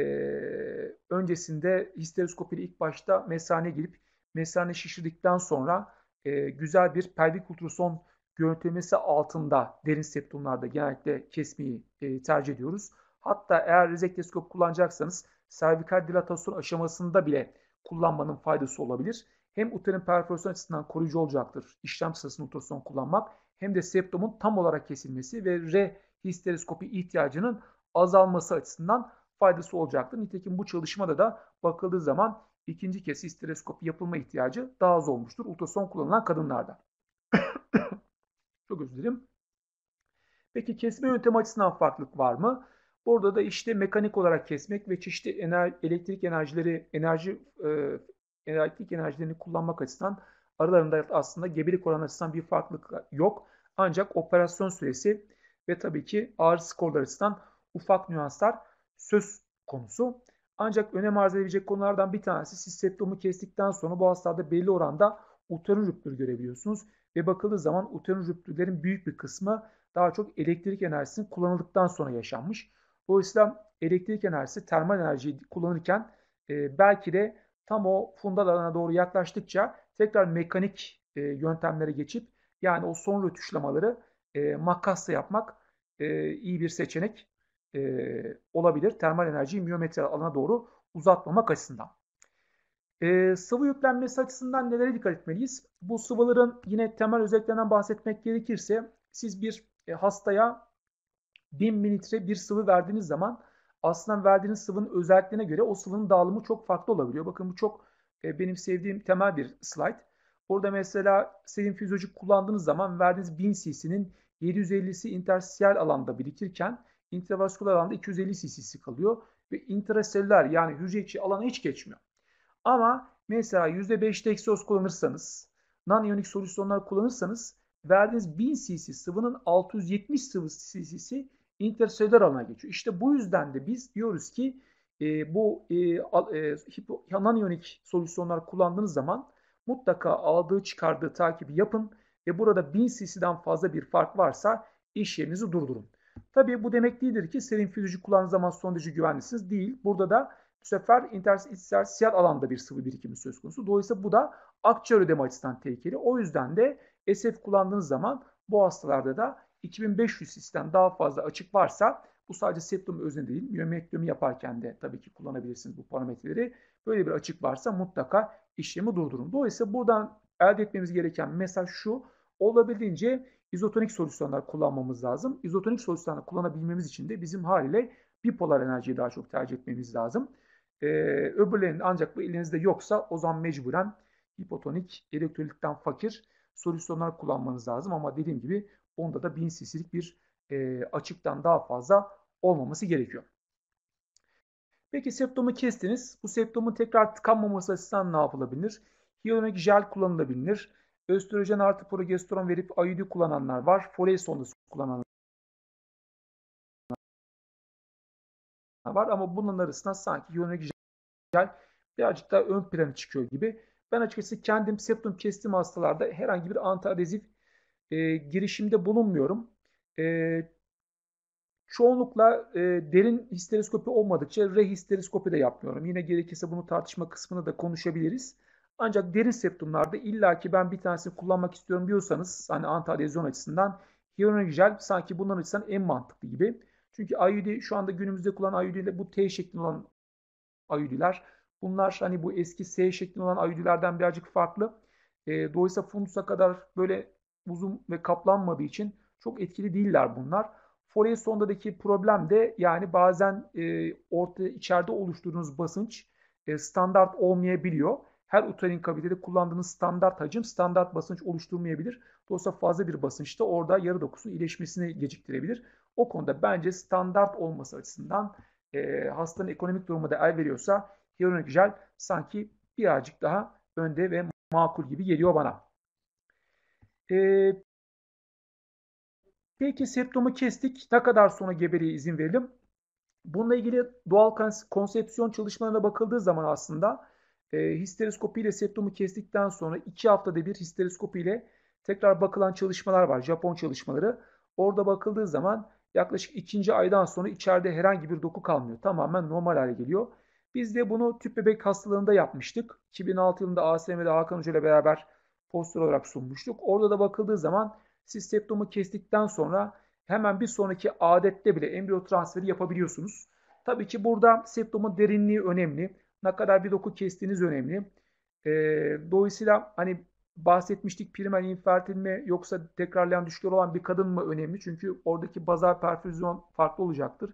öncesinde histeroskopiyle ilk başta mesane girip mesane şişirdikten sonra e, güzel bir pelvik ultrason görüntülemesi altında derin septumlarda genellikle kesmeyi e, tercih ediyoruz. Hatta eğer rezekteskop kullanacaksanız servikal dilatasyon aşamasında bile kullanmanın faydası olabilir. Hem uterin perforasyon açısından koruyucu olacaktır işlem sırasında ultrason kullanmak hem de septumun tam olarak kesilmesi ve re-histeroskopi ihtiyacının azalması açısından faydası olacaktır. Nitekim bu çalışmada da bakıldığı zaman ikinci kez histeroskopi yapılma ihtiyacı daha az olmuştur ultrason kullanılan kadınlarda. Çok özür dilerim. Peki kesme yöntemi açısından farklılık var mı? Burada da işte mekanik olarak kesmek ve çeşitli ener elektrik enerjileri, enerji e, elektrik enerjilerini kullanmak açısından aralarında aslında gebelik oranı açısından bir farklılık yok. Ancak operasyon süresi ve tabii ki ağır skorlar açısından ufak nüanslar söz konusu. Ancak önem arz edebilecek konulardan bir tanesi siz septomu kestikten sonra bu hastalarda belli oranda uterin rüptürü görebiliyorsunuz. Ve bakıldığı zaman uterin rüptürlerin büyük bir kısmı daha çok elektrik enerjisinin kullanıldıktan sonra yaşanmış. Dolayısıyla elektrik enerjisi termal enerjiyi kullanırken e, belki de tam o fundal alana doğru yaklaştıkça tekrar mekanik e, yöntemlere geçip yani o son rötuşlamaları e, makasla yapmak e, iyi bir seçenek e, olabilir. Termal enerjiyi miyometre alana doğru uzatmamak açısından. E, sıvı yüklenmesi açısından nelere dikkat etmeliyiz? Bu sıvıların yine temel özelliklerinden bahsetmek gerekirse siz bir e, hastaya 1000 mililitre bir sıvı verdiğiniz zaman aslında verdiğiniz sıvının özelliklerine göre o sıvının dağılımı çok farklı olabiliyor. Bakın bu çok e, benim sevdiğim temel bir slide. Orada mesela serin fizyolojik kullandığınız zaman verdiğiniz 1000 cc'nin 750'si intersiyel alanda birikirken intravasküler alanda 250 cc'si kalıyor ve intraselüler yani hücre içi alana hiç geçmiyor. Ama mesela %5 deksoz kullanırsanız, naniyonik solüsyonlar kullanırsanız verdiğiniz 1000 cc sıvının 670 sıvı cc'si interstellar alana geçiyor. İşte bu yüzden de biz diyoruz ki e, bu e, e, aniyonik solüsyonlar kullandığınız zaman mutlaka aldığı çıkardığı takibi yapın ve burada 1000 cc'den fazla bir fark varsa iş yerinizi durdurun. Tabii bu demek değildir ki serin füzücü kullandığınız zaman son derece güvenlisiniz değil. Burada da bu sefer intersiyel alanda bir sıvı birikimi söz konusu. Dolayısıyla bu da akciğer ödemi açısından tehlikeli. O yüzden de SF kullandığınız zaman bu hastalarda da 2500 sistem daha fazla açık varsa bu sadece septum özne değil, miyomektomi yaparken de tabii ki kullanabilirsiniz bu parametreleri. Böyle bir açık varsa mutlaka işlemi durdurun. Dolayısıyla buradan elde etmemiz gereken mesaj şu. Olabildiğince izotonik solüsyonlar kullanmamız lazım. İzotonik solüsyonlar kullanabilmemiz için de bizim haliyle bipolar enerjiyi daha çok tercih etmemiz lazım. Ee, öbürlerinin ancak bu elinizde yoksa o zaman mecburen hipotonik, elektrolitten fakir solüsyonlar kullanmanız lazım. Ama dediğim gibi Onda da 1000 cc'lik bir e, açıktan daha fazla olmaması gerekiyor. Peki septomu kestiniz. Bu septomun tekrar tıkanmaması açısından ne yapılabilir? Hyaluronik jel kullanılabilir. Östrojen artı progesteron verip ayüdü kullananlar var. Foley sondası kullananlar var. Ama bunların arasında sanki hyaluronik jel birazcık daha ön plana çıkıyor gibi. Ben açıkçası kendim septum kestim hastalarda herhangi bir antiadezif e, girişimde bulunmuyorum. E, çoğunlukla e, derin histeroskopi olmadıkça rehisteroskopi de yapmıyorum. Yine gerekirse bunu tartışma kısmını da konuşabiliriz. Ancak derin septumlarda illa ki ben bir tanesini kullanmak istiyorum diyorsanız hani antadezyon açısından hyaluronijel sanki bunların açısından en mantıklı gibi. Çünkü IUD şu anda günümüzde kullanılan IUD ile bu T şeklinde olan IUD'ler bunlar hani bu eski S şeklinde olan IUD'lerden birazcık farklı. E, dolayısıyla fundusa kadar böyle uzun ve kaplanmadığı için çok etkili değiller bunlar. Foley sondadaki problem de yani bazen e, orta içeride oluşturduğunuz basınç e, standart olmayabiliyor. Her uterin kavitede kullandığınız standart hacim standart basınç oluşturmayabilir. Dolayısıyla fazla bir basınçta orada yarı dokusun iyileşmesini geciktirebilir. O konuda bence standart olması açısından e, hastanın ekonomik durumu da el veriyorsa hyaluronik jel sanki birazcık daha önde ve makul gibi geliyor bana peki septumu kestik. Ne kadar sonra gebeliğe izin verelim? Bununla ilgili doğal konsepsiyon çalışmalarına bakıldığı zaman aslında e, histeroskopi ile septomu kestikten sonra 2 haftada bir histeroskopi ile tekrar bakılan çalışmalar var. Japon çalışmaları. Orada bakıldığı zaman yaklaşık 2. aydan sonra içeride herhangi bir doku kalmıyor. Tamamen normal hale geliyor. Biz de bunu tüp bebek hastalığında yapmıştık. 2006 yılında ASM'de Hakan Hoca ile beraber postür olarak sunmuştuk. Orada da bakıldığı zaman siz septumu kestikten sonra hemen bir sonraki adette bile embriyo transferi yapabiliyorsunuz. Tabii ki burada septumun derinliği önemli. Ne kadar bir doku kestiğiniz önemli. E, dolayısıyla hani bahsetmiştik primer infertil mi yoksa tekrarlayan düşkör olan bir kadın mı önemli. Çünkü oradaki bazal perfüzyon farklı olacaktır.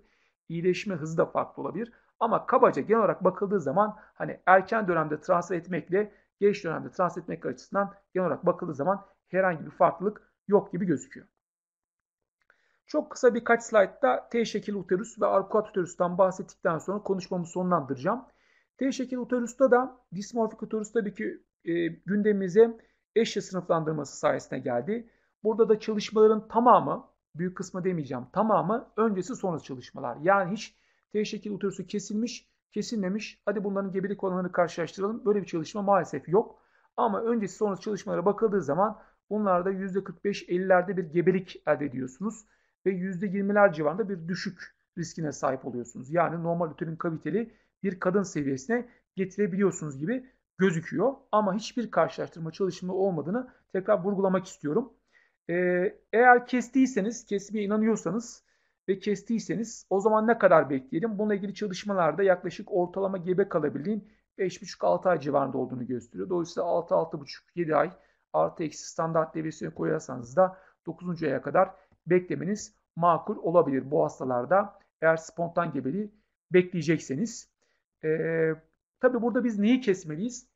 İyileşme hızı da farklı olabilir. Ama kabaca genel olarak bakıldığı zaman hani erken dönemde transfer etmekle geç dönemde transit etmek açısından genel olarak bakıldığı zaman herhangi bir farklılık yok gibi gözüküyor. Çok kısa birkaç slaytta T şekil uterus ve arkuat uterus'tan bahsettikten sonra konuşmamı sonlandıracağım. T şekil uterusta da dismorfik uterus tabii ki e, gündemimize eşya sınıflandırması sayesinde geldi. Burada da çalışmaların tamamı, büyük kısmı demeyeceğim, tamamı öncesi sonrası çalışmalar. Yani hiç T şekil uterusu kesilmiş kesinlemiş. Hadi bunların gebelik oranlarını karşılaştıralım. Böyle bir çalışma maalesef yok. Ama öncesi sonrası çalışmalara bakıldığı zaman bunlarda %45-50'lerde bir gebelik elde ediyorsunuz. Ve %20'ler civarında bir düşük riskine sahip oluyorsunuz. Yani normal üterin kaviteli bir kadın seviyesine getirebiliyorsunuz gibi gözüküyor. Ama hiçbir karşılaştırma çalışma olmadığını tekrar vurgulamak istiyorum. Ee, eğer kestiyseniz, kesmeye inanıyorsanız ve kestiyseniz o zaman ne kadar bekleyelim? Bununla ilgili çalışmalarda yaklaşık ortalama gebe kalabiliğin 5,5-6 ay civarında olduğunu gösteriyor. Dolayısıyla 6-6,5-7 ay artı eksi standart deviasyonu koyarsanız da 9. aya kadar beklemeniz makul olabilir bu hastalarda. Eğer spontan gebeliği bekleyecekseniz. Ee, tabii burada biz neyi kesmeliyiz?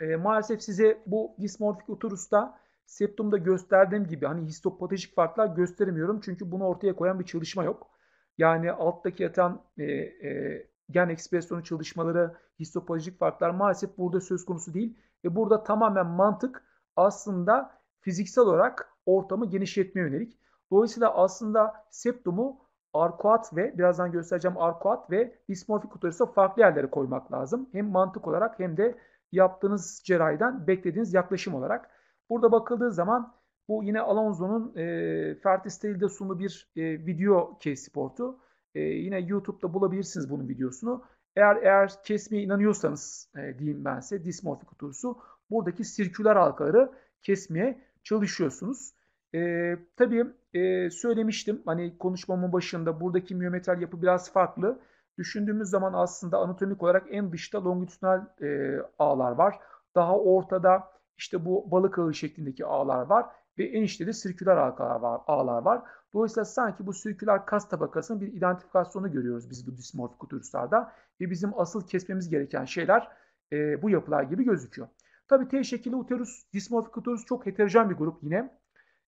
Ee, maalesef size bu dismorfik uterusta Septumda gösterdiğim gibi hani histopatolojik farklar gösteremiyorum. Çünkü bunu ortaya koyan bir çalışma yok. Yani alttaki yatan e, e, gen ekspresyonu çalışmaları, histopatolojik farklar maalesef burada söz konusu değil. Ve burada tamamen mantık aslında fiziksel olarak ortamı genişletme yönelik. Dolayısıyla aslında septumu arkuat ve birazdan göstereceğim arkuat ve dismorfik uterusa farklı yerlere koymak lazım. Hem mantık olarak hem de yaptığınız cerrahiden beklediğiniz yaklaşım olarak. Burada bakıldığı zaman bu yine Alonso'nun e, Fertistel'de sunduğu bir e, video case sportu. E, yine YouTube'da bulabilirsiniz bunun videosunu. Eğer eğer kesmeye inanıyorsanız e, diyeyim ben size dismorfik oturusu buradaki sirküler halkaları kesmeye çalışıyorsunuz. E, tabii e, söylemiştim hani konuşmamın başında buradaki miyometal yapı biraz farklı. Düşündüğümüz zaman aslında anatomik olarak en dışta longitudinal e, ağlar var. Daha ortada işte bu balık ağı şeklindeki ağlar var ve enişte de sirküler ağlar var. Ağlar var. Dolayısıyla sanki bu sirküler kas tabakasının bir identifikasyonu görüyoruz biz bu dismorfik kuturslarda ve bizim asıl kesmemiz gereken şeyler e, bu yapılar gibi gözüküyor. Tabii T şekilli uterus, dismorfik uterus çok heterojen bir grup yine.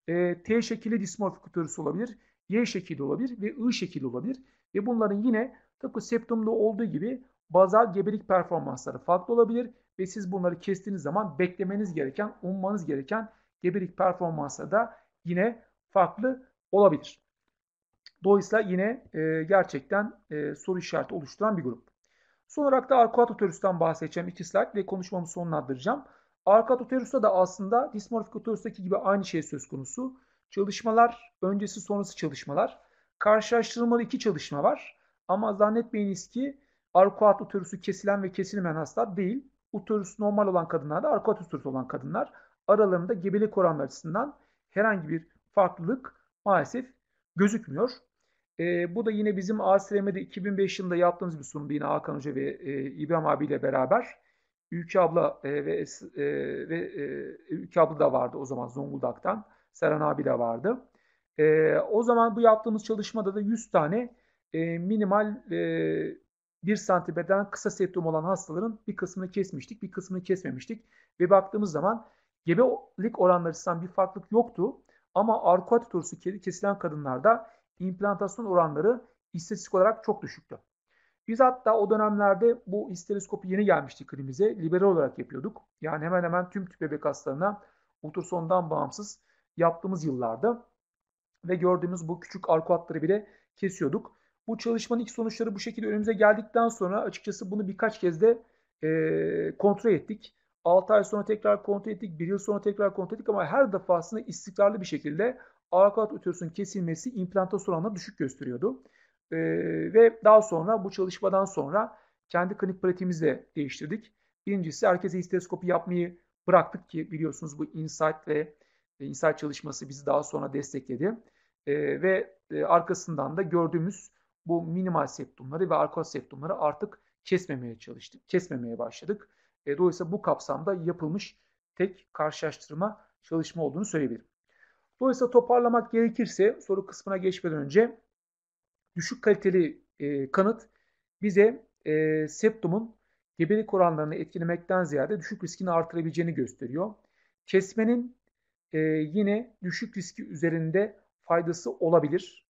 E, T şekilli dismorfik uterus olabilir, Y şekilli olabilir ve I şekilli olabilir. Ve bunların yine tıpkı septumda olduğu gibi bazal gebelik performansları farklı olabilir ve siz bunları kestiğiniz zaman beklemeniz gereken, ummanız gereken gebelik performansı da yine farklı olabilir. Dolayısıyla yine e, gerçekten e, soru işareti oluşturan bir grup. Son olarak da Arcuatoterus'tan bahsedeceğim iki slide ve konuşmamı sonlandıracağım. Arcuatoterus'ta de aslında Dysmorphicoterus'taki gibi aynı şey söz konusu. Çalışmalar, öncesi sonrası çalışmalar. Karşılaştırılmalı iki çalışma var. Ama zannetmeyiniz ki Arcuatoterus'u kesilen ve kesilmeyen hasta değil uterus normal olan kadınlarda, da arka uterus olan kadınlar aralarında gebelik oranları açısından herhangi bir farklılık maalesef gözükmüyor. E, bu da yine bizim ASRM'de 2005 yılında yaptığımız bir sunumdu yine Hakan Hoca ve e, İbrahim ile beraber. Ülke abla e, ve e, ve e, Ülke abla da vardı o zaman Zonguldak'tan. Seren abi de vardı. E, o zaman bu yaptığımız çalışmada da 100 tane e, minimal e, 1 beden kısa septum olan hastaların bir kısmını kesmiştik, bir kısmını kesmemiştik. Ve baktığımız zaman gebelik oranları açısından bir farklılık yoktu. Ama arkuat torusu kesilen kadınlarda implantasyon oranları istatistik olarak çok düşüktü. Biz hatta o dönemlerde bu histeroskopi yeni gelmişti klinimize. Liberal olarak yapıyorduk. Yani hemen hemen tüm tüp bebek hastalarına ultrasondan bağımsız yaptığımız yıllarda ve gördüğümüz bu küçük arkuatları bile kesiyorduk. Bu çalışmanın ilk sonuçları bu şekilde önümüze geldikten sonra açıkçası bunu birkaç kez de e, kontrol ettik. 6 ay sonra tekrar kontrol ettik, 1 yıl sonra tekrar kontrol ettik ama her defasında istikrarlı bir şekilde avukat ötürüsünün kesilmesi implantasyon oranına düşük gösteriyordu. E, ve daha sonra bu çalışmadan sonra kendi klinik pratiğimizi de değiştirdik. Birincisi herkese histeroskopi yapmayı bıraktık ki biliyorsunuz bu Insight ve e, Insight çalışması bizi daha sonra destekledi. E, ve e, arkasından da gördüğümüz bu minimal septumları ve arka septumları artık kesmemeye çalıştık, kesmemeye başladık. E, dolayısıyla bu kapsamda yapılmış tek karşılaştırma çalışma olduğunu söyleyebilirim. Dolayısıyla toparlamak gerekirse soru kısmına geçmeden önce düşük kaliteli e, kanıt bize e, septumun gebelik oranlarını etkilemekten ziyade düşük riskini artırabileceğini gösteriyor. Kesmenin e, yine düşük riski üzerinde faydası olabilir.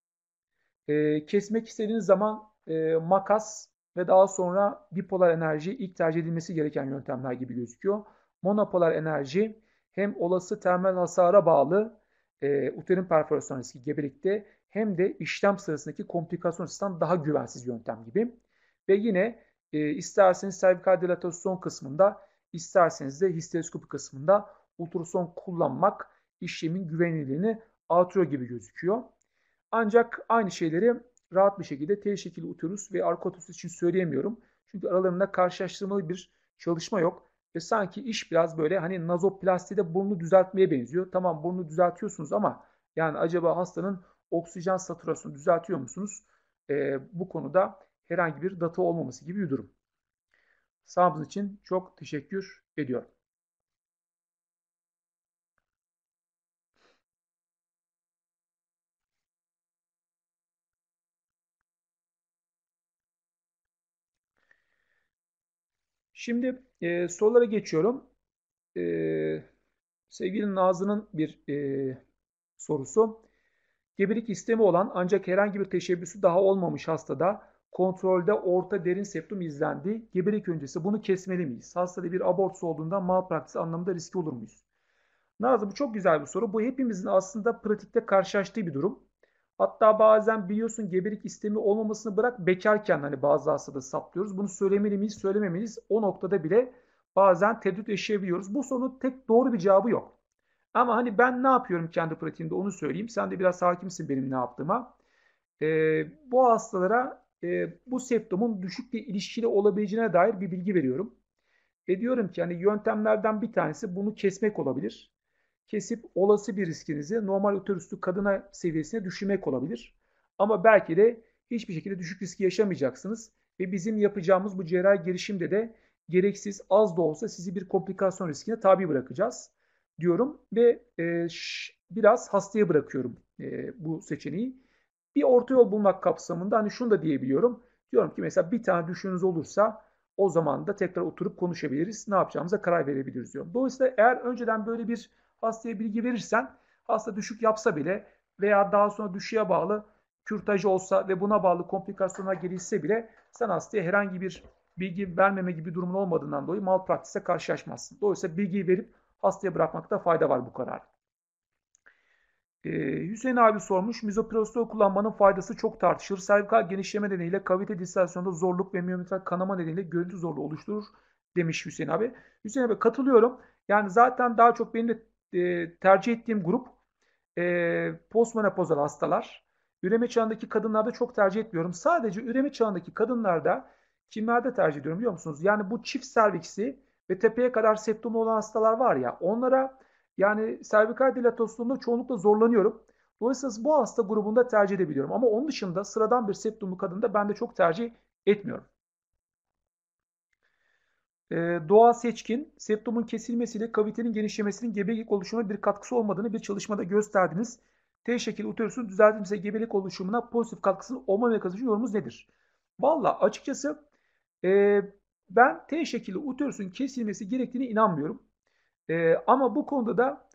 E, kesmek istediğiniz zaman e, makas ve daha sonra bipolar enerji ilk tercih edilmesi gereken yöntemler gibi gözüküyor. Monopolar enerji hem olası termal hasara bağlı e, uterin perforasyon riski gebelikte hem de işlem sırasındaki komplikasyon açısından daha güvensiz yöntem gibi. Ve yine e, isterseniz servikal dilatasyon kısmında isterseniz de histeroskopi kısmında ultrason kullanmak işlemin güvenilirliğini artıyor gibi gözüküyor. Ancak aynı şeyleri rahat bir şekilde T-şekilli uterus ve arka uterus için söyleyemiyorum. Çünkü aralarında karşılaştırmalı bir çalışma yok. Ve sanki iş biraz böyle hani nazoplastide burnu düzeltmeye benziyor. Tamam burnu düzeltiyorsunuz ama yani acaba hastanın oksijen saturasyonu düzeltiyor musunuz? Ee, bu konuda herhangi bir data olmaması gibi bir durum. Sağımız için çok teşekkür ediyorum. Şimdi e, sorulara geçiyorum. E, sevgili Nazlı'nın bir e, sorusu. Gebelik istemi olan ancak herhangi bir teşebbüsü daha olmamış hastada kontrolde orta derin septum izlendi. Gebelik öncesi bunu kesmeli miyiz? Hastada bir abortus olduğunda malpraktis anlamında riski olur muyuz? Nazlı bu çok güzel bir soru. Bu hepimizin aslında pratikte karşılaştığı bir durum. Hatta bazen biliyorsun gebelik istemi olmamasını bırak bekarken hani bazı hastada saplıyoruz. Bunu söylemeli miyiz söylememeliyiz o noktada bile bazen tereddüt yaşayabiliyoruz. Bu sorunun tek doğru bir cevabı yok. Ama hani ben ne yapıyorum kendi pratiğimde onu söyleyeyim. Sen de biraz hakimsin benim ne yaptığıma. Ee, bu hastalara e, bu septomun düşükle ilişkili olabileceğine dair bir bilgi veriyorum. Ve diyorum ki hani yöntemlerden bir tanesi bunu kesmek olabilir kesip olası bir riskinizi normal uterüstü kadına seviyesine düşürmek olabilir. Ama belki de hiçbir şekilde düşük riski yaşamayacaksınız ve bizim yapacağımız bu cerrahi girişimde de gereksiz az da olsa sizi bir komplikasyon riskine tabi bırakacağız diyorum ve e, biraz hastaya bırakıyorum e, bu seçeneği. Bir orta yol bulmak kapsamında hani şunu da diyebiliyorum. Diyorum ki mesela bir tane düşününüz olursa o zaman da tekrar oturup konuşabiliriz. Ne yapacağımıza karar verebiliriz diyorum. Dolayısıyla eğer önceden böyle bir hastaya bilgi verirsen hasta düşük yapsa bile veya daha sonra düşüğe bağlı kürtajı olsa ve buna bağlı komplikasyona girilse bile sen hastaya herhangi bir bilgi vermeme gibi durumun olmadığından dolayı mal malpraktise karşılaşmazsın. Dolayısıyla bilgiyi verip hastaya bırakmakta fayda var bu karar. Ee, Hüseyin abi sormuş. Mizoprostol kullanmanın faydası çok tartışılır. Servikal genişleme nedeniyle kavite distansiyonunda zorluk ve miyometral kanama nedeniyle görüntü zorluğu oluşturur demiş Hüseyin abi. Hüseyin abi katılıyorum. Yani zaten daha çok benim de e, tercih ettiğim grup e, postmenopozal hastalar. Üreme çağındaki kadınlarda çok tercih etmiyorum. Sadece üreme çağındaki kadınlarda kimlerde tercih ediyorum biliyor musunuz? Yani bu çift serviksi ve tepeye kadar septum olan hastalar var ya onlara yani servikal dilatosluğunda çoğunlukla zorlanıyorum. Dolayısıyla bu hasta grubunda tercih edebiliyorum. Ama onun dışında sıradan bir septumlu kadında ben de çok tercih etmiyorum. E, Doğa Seçkin, septumun kesilmesiyle kavitenin genişlemesinin gebelik oluşumuna bir katkısı olmadığını bir çalışmada gösterdiniz. T şekil uterusun düzeltilmesi gebelik oluşumuna pozitif katkısı olma mekanizması yorumunuz nedir? Valla açıkçası e, ben T şekilli uterusun kesilmesi gerektiğine inanmıyorum. E, ama bu konuda da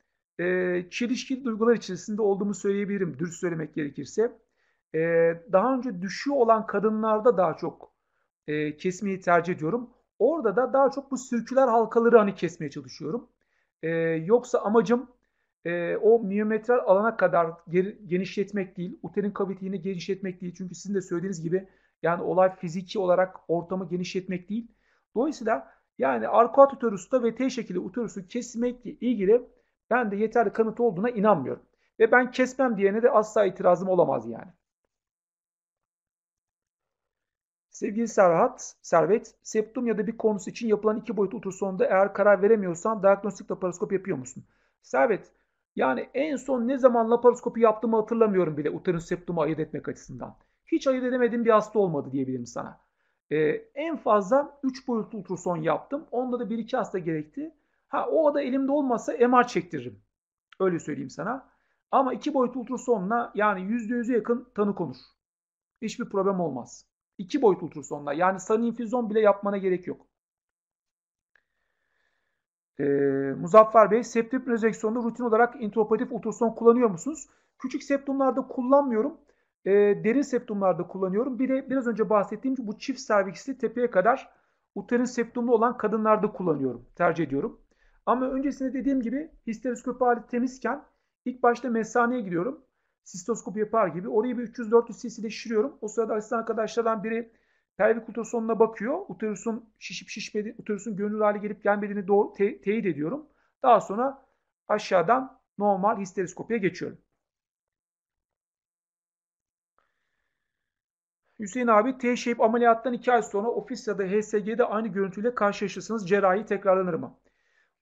e, çelişkili duygular içerisinde olduğumu söyleyebilirim dürüst söylemek gerekirse. E, daha önce düşüğü olan kadınlarda daha çok e, kesmeyi tercih ediyorum. Orada da daha çok bu sirküler halkaları hani kesmeye çalışıyorum. Ee, yoksa amacım e, o miyometral alana kadar genişletmek değil, uterin kavitini genişletmek değil. Çünkü sizin de söylediğiniz gibi yani olay fiziki olarak ortamı genişletmek değil. Dolayısıyla yani arkuat uterusta ve T şekilli uterusu kesmekle ilgili ben de yeterli kanıt olduğuna inanmıyorum. Ve ben kesmem diyene de asla itirazım olamaz yani. Sevgili Serhat, Servet, septum ya da bir konusu için yapılan iki boyutlu ultrasonda eğer karar veremiyorsan diagnostik laparoskop yapıyor musun? Servet, yani en son ne zaman laparoskopi yaptığımı hatırlamıyorum bile uterus septumu ayırt etmek açısından. Hiç ayırt edemediğim bir hasta olmadı diyebilirim sana. Ee, en fazla 3 boyutlu ultrason yaptım. Onda da 1-2 hasta gerekti. Ha o da elimde olmazsa MR çektiririm. Öyle söyleyeyim sana. Ama 2 boyutlu ultrasonla yani %100'e yakın tanı konur. Hiçbir problem olmaz. 2 boyut ultrasonla Yani sarı infüzyon bile yapmana gerek yok. Ee, Muzaffer Bey, septum rezeksiyonunda rutin olarak intraoperatif ultrason kullanıyor musunuz? Küçük septumlarda kullanmıyorum. E, derin septumlarda kullanıyorum. Bir de biraz önce bahsettiğim gibi bu çift servisli tepeye kadar uterin septumlu olan kadınlarda kullanıyorum. Tercih ediyorum. Ama öncesinde dediğim gibi histeroskopi hali temizken ilk başta mesaneye gidiyorum sistoskop yapar gibi orayı bir 300-400 cc'de şişiriyorum. O sırada asistan arkadaşlardan biri pelvik ultrasonuna bakıyor. Uterusun şişip şişmedi, uterusun gönül hali gelip gelmediğini doğru te- teyit ediyorum. Daha sonra aşağıdan normal histeriskopiye geçiyorum. Hüseyin abi T-shape ameliyattan 2 ay sonra ofis ya da HSG'de aynı görüntüyle karşılaşırsınız. cerrahi tekrarlanır mı?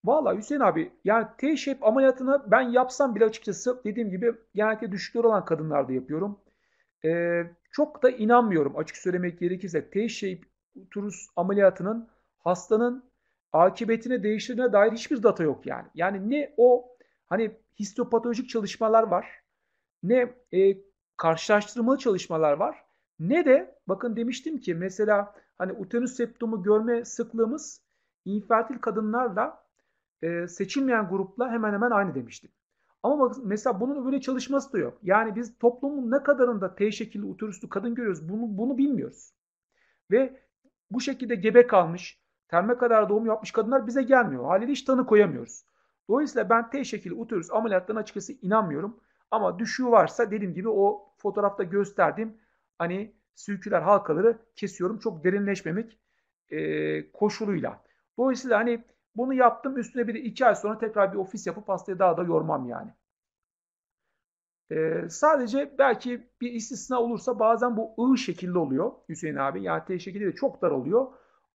Valla Hüseyin abi yani T-shape ameliyatını ben yapsam bile açıkçası dediğim gibi genellikle düşükler olan kadınlarda yapıyorum. Ee, çok da inanmıyorum açık söylemek gerekirse T-shape uterus ameliyatının hastanın akıbetini değiştirdiğine dair hiçbir data yok yani. Yani ne o hani histopatolojik çalışmalar var ne e, karşılaştırmalı çalışmalar var ne de bakın demiştim ki mesela hani uterus septumu görme sıklığımız infertil kadınlarla e, seçilmeyen grupla hemen hemen aynı demiştik. Ama bak, mesela bunun öyle çalışması da yok. Yani biz toplumun ne kadarında T şekilli uterüslü kadın görüyoruz bunu, bunu bilmiyoruz. Ve bu şekilde gebe kalmış, terme kadar doğum yapmış kadınlar bize gelmiyor. Haliyle hiç tanı koyamıyoruz. Dolayısıyla ben T şekilli uterüs ameliyatlarına açıkçası inanmıyorum. Ama düşüğü varsa dediğim gibi o fotoğrafta gösterdiğim hani sülküler halkaları kesiyorum. Çok derinleşmemek e, koşuluyla. Dolayısıyla hani bunu yaptım üstüne bir iki ay sonra tekrar bir ofis yapıp pastayı daha da yormam yani. Ee, sadece belki bir istisna olursa bazen bu I şekilli oluyor Hüseyin abi. Yani T şekilde de çok dar oluyor.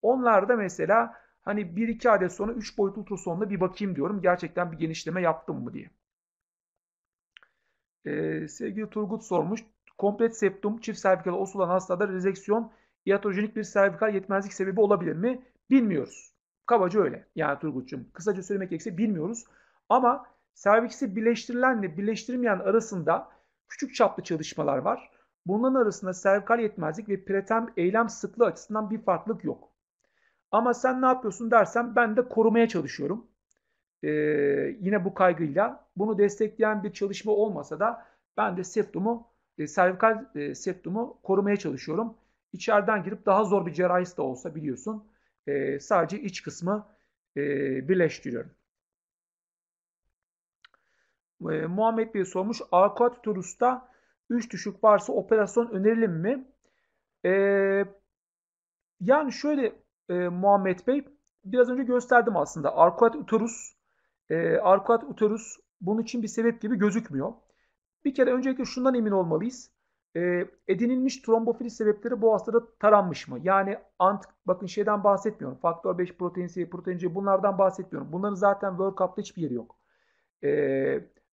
Onlarda mesela hani 1-2 adet sonra 3 boyutlu ultrasonla bir bakayım diyorum. Gerçekten bir genişleme yaptım mı diye. Ee, sevgili Turgut sormuş. Komplet septum çift servikal osulan olan hastada rezeksiyon iatrojenik bir servikal yetmezlik sebebi olabilir mi? Bilmiyoruz. Kabaca öyle. Yani Turgut'cum kısaca söylemek gerekirse bilmiyoruz. Ama serviksi birleştirilenle birleştirmeyen arasında küçük çaplı çalışmalar var. Bunların arasında servikal yetmezlik ve pretem eylem sıklığı açısından bir farklılık yok. Ama sen ne yapıyorsun dersen ben de korumaya çalışıyorum. Ee, yine bu kaygıyla bunu destekleyen bir çalışma olmasa da ben de septumu, e, servikal e, septumu korumaya çalışıyorum. İçeriden girip daha zor bir cerrahis de olsa biliyorsun e, sadece iç kısmı e, birleştiriyorum. E, Muhammed Bey sormuş. Arquaturus'ta 3 düşük varsa operasyon önerilir mi? E, yani şöyle e, Muhammed Bey biraz önce gösterdim aslında. Arkuat uterus e, Arkuat uterus bunun için bir sebep gibi gözükmüyor. Bir kere öncelikle şundan emin olmalıyız. E, edinilmiş trombofili sebepleri bu hastada taranmış mı? Yani ant, bakın şeyden bahsetmiyorum. Faktör 5 protein C, protein C bunlardan bahsetmiyorum. Bunların zaten World Cup'ta hiçbir yeri yok. E,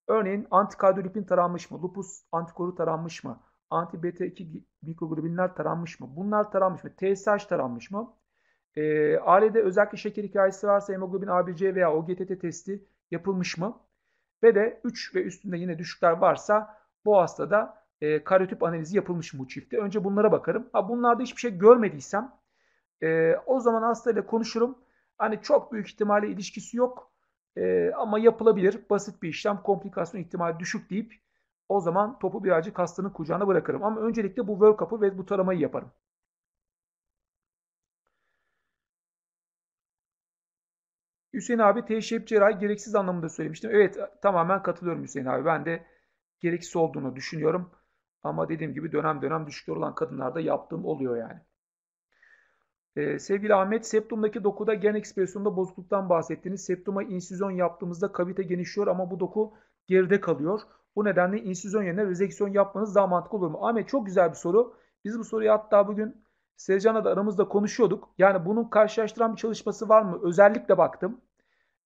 örneğin antikardiyolipin taranmış mı? Lupus antikoru taranmış mı? Anti bt 2 mikroglobinler taranmış mı? Bunlar taranmış mı? TSH taranmış mı? E, ee, ailede özellikle şeker hikayesi varsa hemoglobin ABC veya OGTT testi yapılmış mı? Ve de 3 ve üstünde yine düşükler varsa bu hastada e, karyotip analizi yapılmış mı bu çifte? Önce bunlara bakarım. Ha bunlarda hiçbir şey görmediysem e, o zaman hastayla konuşurum. Hani çok büyük ihtimalle ilişkisi yok e, ama yapılabilir. Basit bir işlem, komplikasyon ihtimali düşük deyip o zaman topu birazcık hastanın kucağına bırakırım. Ama öncelikle bu workup'ı ve bu taramayı yaparım. Hüseyin abi T-shape cerrahi gereksiz anlamında söylemiştim. Evet tamamen katılıyorum Hüseyin abi. Ben de gereksiz olduğunu düşünüyorum. Ama dediğim gibi dönem dönem düşükler olan kadınlarda yaptığım oluyor yani. Ee, sevgili Ahmet, septumdaki dokuda gen ekspresyonunda bozukluktan bahsettiniz. Septuma insüzyon yaptığımızda kavite genişliyor ama bu doku geride kalıyor. Bu nedenle insüzyon yerine rezeksiyon yapmanız daha mantıklı olur mu? Ahmet çok güzel bir soru. Biz bu soruyu hatta bugün Sevcan'la da aramızda konuşuyorduk. Yani bunun karşılaştıran bir çalışması var mı? Özellikle baktım.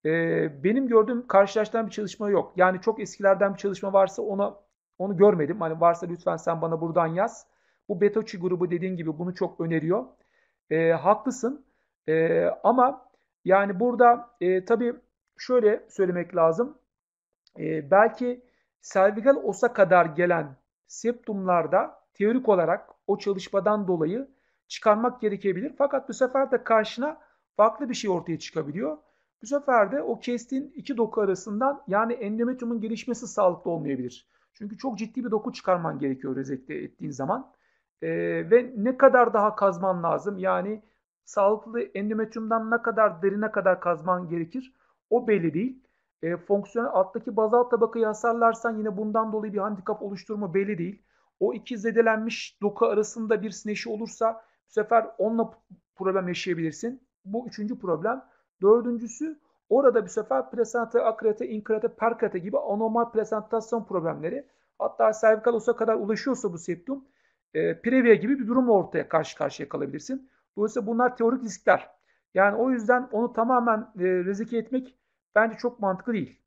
Ee, benim gördüğüm karşılaştıran bir çalışma yok. Yani çok eskilerden bir çalışma varsa ona onu görmedim. Hani varsa lütfen sen bana buradan yaz. Bu Betoçi grubu dediğin gibi bunu çok öneriyor. E, haklısın. E, ama yani burada e, tabii şöyle söylemek lazım. E, belki servikal osa kadar gelen septumlarda teorik olarak o çalışmadan dolayı çıkarmak gerekebilir. Fakat bu sefer de karşına farklı bir şey ortaya çıkabiliyor. Bu sefer de o kestin iki doku arasından yani endometriumun gelişmesi sağlıklı olmayabilir. Çünkü çok ciddi bir doku çıkarman gerekiyor rezekte ettiğin zaman. E, ve ne kadar daha kazman lazım? Yani sağlıklı endometriumdan ne kadar derine kadar kazman gerekir? O belli değil. E, fonksiyonel alttaki bazal tabakayı hasarlarsan yine bundan dolayı bir handikap oluşturma belli değil. O iki zedelenmiş doku arasında bir sineşi olursa bu sefer onunla problem yaşayabilirsin. Bu üçüncü problem. Dördüncüsü Orada bir sefer plasenta, akrate, inkrate, perkate gibi anormal plasentasyon problemleri hatta servikal osa kadar ulaşıyorsa bu septum e, previa gibi bir durum ortaya karşı karşıya kalabilirsin. Dolayısıyla bunlar teorik riskler. Yani o yüzden onu tamamen e, rezike etmek bence çok mantıklı değil.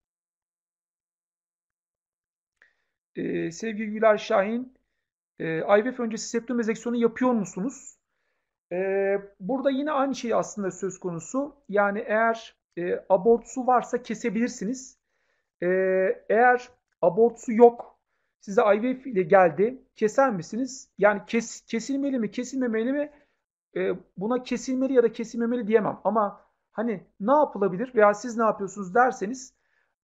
E, sevgili Güler Şahin, e, IVF öncesi septum rezeksiyonu yapıyor musunuz? E, burada yine aynı şey aslında söz konusu. Yani eğer e, abortusu varsa kesebilirsiniz. E, eğer abortusu yok, size IVF ile geldi, keser misiniz? Yani kes, kesilmeli mi, kesilmemeli mi? E, buna kesilmeli ya da kesilmemeli diyemem. Ama hani ne yapılabilir veya siz ne yapıyorsunuz derseniz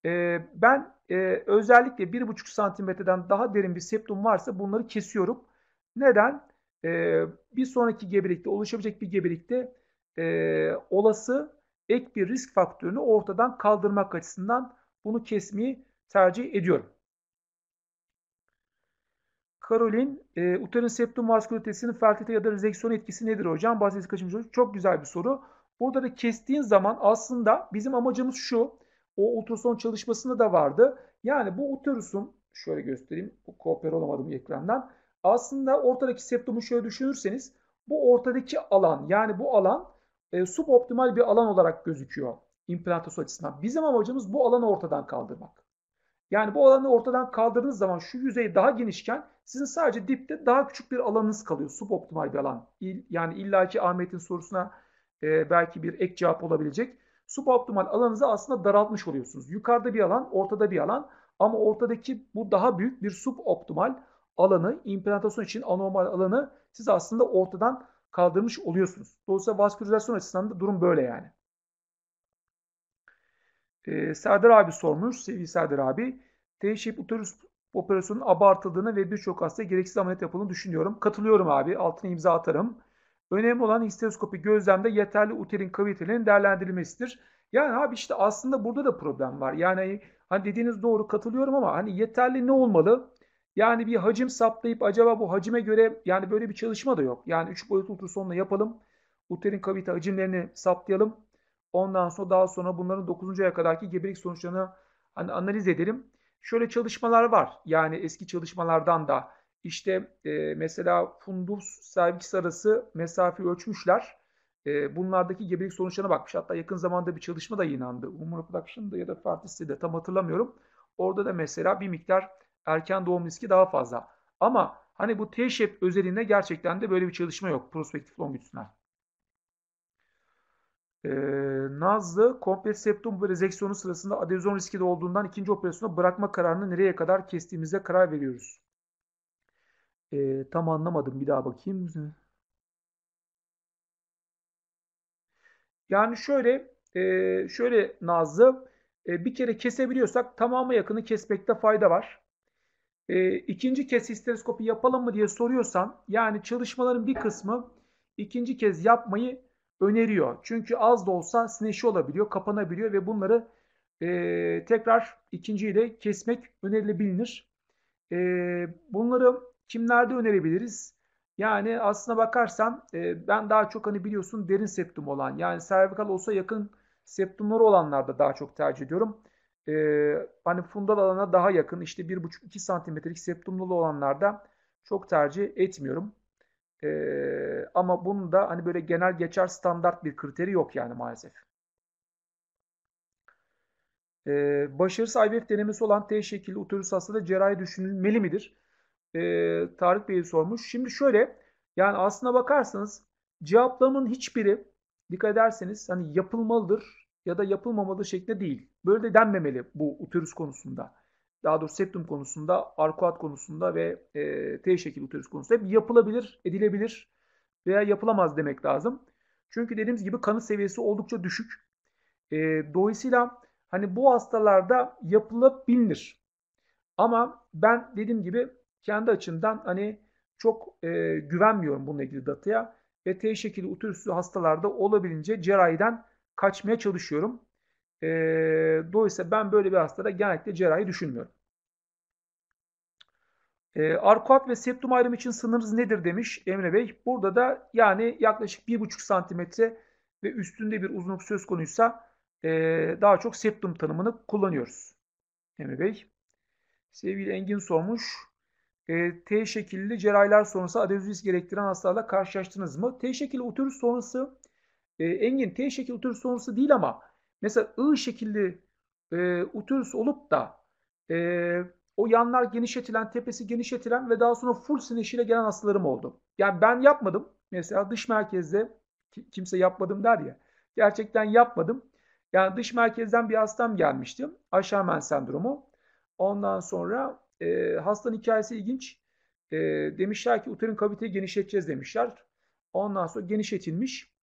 e, ben e, özellikle 1,5 santimetreden daha derin bir septum varsa bunları kesiyorum. Neden? E, bir sonraki gebelikte, oluşabilecek bir gebelikte e, olası ek bir risk faktörünü ortadan kaldırmak açısından bunu kesmeyi tercih ediyorum. Karolin, e, uterin septum maskülitesinin fertilite ya da rezeksiyon etkisi nedir hocam? Bahsediniz kaçıncı hocam? Çok güzel bir soru. Burada da kestiğin zaman aslında bizim amacımız şu. O ultrason çalışmasında da vardı. Yani bu uterusun, şöyle göstereyim, kooper olamadım ekrandan. Aslında ortadaki septumu şöyle düşünürseniz, bu ortadaki alan yani bu alan e, suboptimal bir alan olarak gözüküyor implantasyon açısından. Bizim amacımız bu alanı ortadan kaldırmak. Yani bu alanı ortadan kaldırdığınız zaman şu yüzey daha genişken sizin sadece dipte daha küçük bir alanınız kalıyor. Suboptimal bir alan. İl, yani illaki Ahmet'in sorusuna e, belki bir ek cevap olabilecek. Suboptimal alanınızı aslında daraltmış oluyorsunuz. Yukarıda bir alan, ortada bir alan ama ortadaki bu daha büyük bir suboptimal alanı, implantasyon için anormal alanı siz aslında ortadan kaldırmış oluyorsunuz. Dolayısıyla vaskülarizasyon açısından da durum böyle yani. Ee, Serdar abi sormuş, sevgili Serdar abi. T-shape uterus operasyonun abartıldığını ve birçok hastaya gereksiz ameliyat yapıldığını düşünüyorum. Katılıyorum abi, altına imza atarım. Önemli olan histeroskopi gözlemde yeterli uterin kavitelerinin değerlendirilmesidir. Yani abi işte aslında burada da problem var. Yani hani dediğiniz doğru katılıyorum ama hani yeterli ne olmalı? Yani bir hacim saptayıp acaba bu hacime göre yani böyle bir çalışma da yok. Yani 3 boyutlu ultrasonla yapalım. Uterin kavite hacimlerini saptayalım. Ondan sonra daha sonra bunların 9. aya kadarki gebelik sonuçlarını hani analiz edelim. Şöyle çalışmalar var. Yani eski çalışmalardan da işte e, mesela fundus cervix arası mesafe ölçmüşler. E, bunlardaki gebelik sonuçlarına bakmış. Hatta yakın zamanda bir çalışma da yayınlandı. Umur Production'da ya da Fartis'te de tam hatırlamıyorum. Orada da mesela bir miktar erken doğum riski daha fazla. Ama hani bu T-shape özelliğinde gerçekten de böyle bir çalışma yok prospektif longitudinal. Ee, Nazlı komple septum rezeksiyonu sırasında adezon riski de olduğundan ikinci operasyona bırakma kararını nereye kadar kestiğimizde karar veriyoruz. Ee, tam anlamadım bir daha bakayım. Yani şöyle e, şöyle Nazlı e, bir kere kesebiliyorsak tamamı yakını kesmekte fayda var e, ikinci kez histeroskopi yapalım mı diye soruyorsan yani çalışmaların bir kısmı ikinci kez yapmayı öneriyor. Çünkü az da olsa sineşi olabiliyor, kapanabiliyor ve bunları e, tekrar ikinciyle kesmek önerilebilir. E, bunları kimlerde önerebiliriz? Yani aslına bakarsan e, ben daha çok hani biliyorsun derin septum olan yani servikal olsa yakın septumları olanlarda daha çok tercih ediyorum e, hani fundal alana daha yakın işte 1,5-2 santimetrelik septumlulu olanlarda çok tercih etmiyorum. E, ama bunun da hani böyle genel geçer standart bir kriteri yok yani maalesef. E, ee, başarısız IVF denemesi olan T şekilli uterus hastalığı cerrahi düşünülmeli midir? E, Tarık Bey sormuş. Şimdi şöyle yani aslına bakarsanız cevaplamın hiçbiri dikkat ederseniz hani yapılmalıdır ya da yapılmamalı şeklinde değil. Böyle de denmemeli bu uterus konusunda. Daha doğrusu septum konusunda, arkuat konusunda ve e, T şekil uterus konusunda hep yapılabilir, edilebilir veya yapılamaz demek lazım. Çünkü dediğimiz gibi kanı seviyesi oldukça düşük. E, dolayısıyla hani bu hastalarda yapılabilir. Ama ben dediğim gibi kendi açımdan hani çok e, güvenmiyorum bununla ilgili dataya ve T şekilli uterüsü hastalarda olabildiğince cerrahiden kaçmaya çalışıyorum. E, dolayısıyla ben böyle bir hastada genellikle cerrahi düşünmüyorum. E, arkuat ve septum ayrımı için sınırınız nedir demiş Emre Bey. Burada da yani yaklaşık 1,5 santimetre ve üstünde bir uzunluk söz konuysa e, daha çok septum tanımını kullanıyoruz. Emre Bey. Sevgili Engin sormuş. E, T şekilli cerrahiler sonrası adeziz gerektiren hastalarla karşılaştınız mı? T şekilli uterus sonrası e, engin T şekil uterus sonrası değil ama mesela I şekilli e, uterus olup da e, o yanlar genişletilen, tepesi genişletilen ve daha sonra full sineşiyle gelen hastalarım oldu. Yani ben yapmadım. Mesela dış merkezde kimse yapmadım der ya. Gerçekten yapmadım. Yani dış merkezden bir hastam gelmişti. Aşermen sendromu. Ondan sonra e, hastanın hikayesi ilginç. E, demişler ki uterin kaviteyi genişleteceğiz demişler. Ondan sonra genişletilmiş.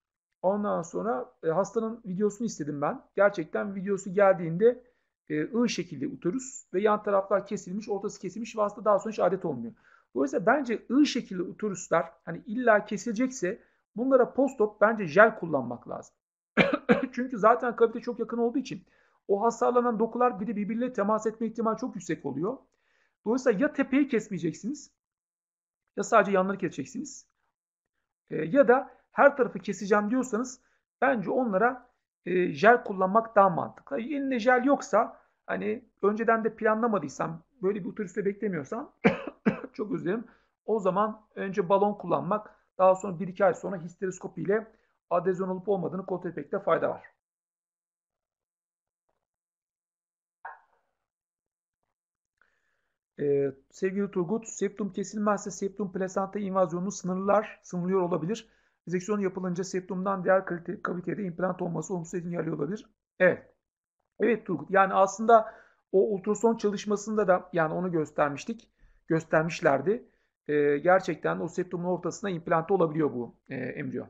Ondan sonra e, hastanın videosunu istedim ben. Gerçekten videosu geldiğinde e, I şekilde uterus ve yan taraflar kesilmiş, ortası kesilmiş ve hasta daha sonra hiç adet olmuyor. Dolayısıyla bence I şekilli uteruslar hani illa kesilecekse bunlara postop bence jel kullanmak lazım. Çünkü zaten kavite çok yakın olduğu için o hasarlanan dokular bir de birbiriyle temas etme ihtimali çok yüksek oluyor. Dolayısıyla ya tepeyi kesmeyeceksiniz ya sadece yanları keseceksiniz. E, ya da her tarafı keseceğim diyorsanız bence onlara e, jel kullanmak daha mantıklı. E, elinde jel yoksa hani önceden de planlamadıysam böyle bir otobüste beklemiyorsam çok özledim. O zaman önce balon kullanmak daha sonra 1-2 ay sonra histeroskopi ile adezyon olup olmadığını kontrol etmekte fayda var. Ee, sevgili Turgut, septum kesilmezse septum plasenta invazyonunu sınırlar, sınırlıyor olabilir. Dizeksiyon yapılınca septumdan diğer kavitede implant olması olumsuz etkiler olabilir. Evet. Evet Turgut. Yani aslında o ultrason çalışmasında da yani onu göstermiştik. Göstermişlerdi. E, gerçekten o septumun ortasına implant olabiliyor bu e, embriyo.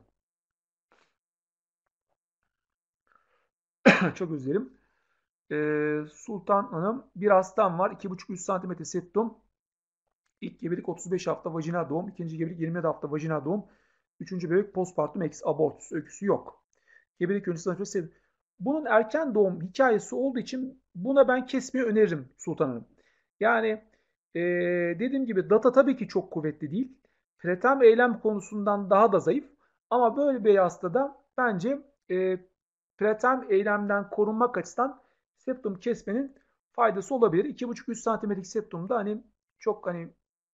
Çok özlerim. E, ee, Sultan Hanım bir hastam var. 2,5-3 cm septum. İlk gebelik 35 hafta vajina doğum. ikinci gebelik 20 hafta vajina doğum. Üçüncü bebek postpartum eksi abortus öyküsü yok. Gebelik öncesi anafilaksis Bunun erken doğum hikayesi olduğu için buna ben kesmeyi öneririm Sultan Hanım. Yani e, dediğim gibi data tabii ki çok kuvvetli değil. preterm eylem konusundan daha da zayıf. Ama böyle bir hastada bence e, pretem eylemden korunmak açısından septum kesmenin faydası olabilir. 2,5-3 santimetrelik septum da hani çok hani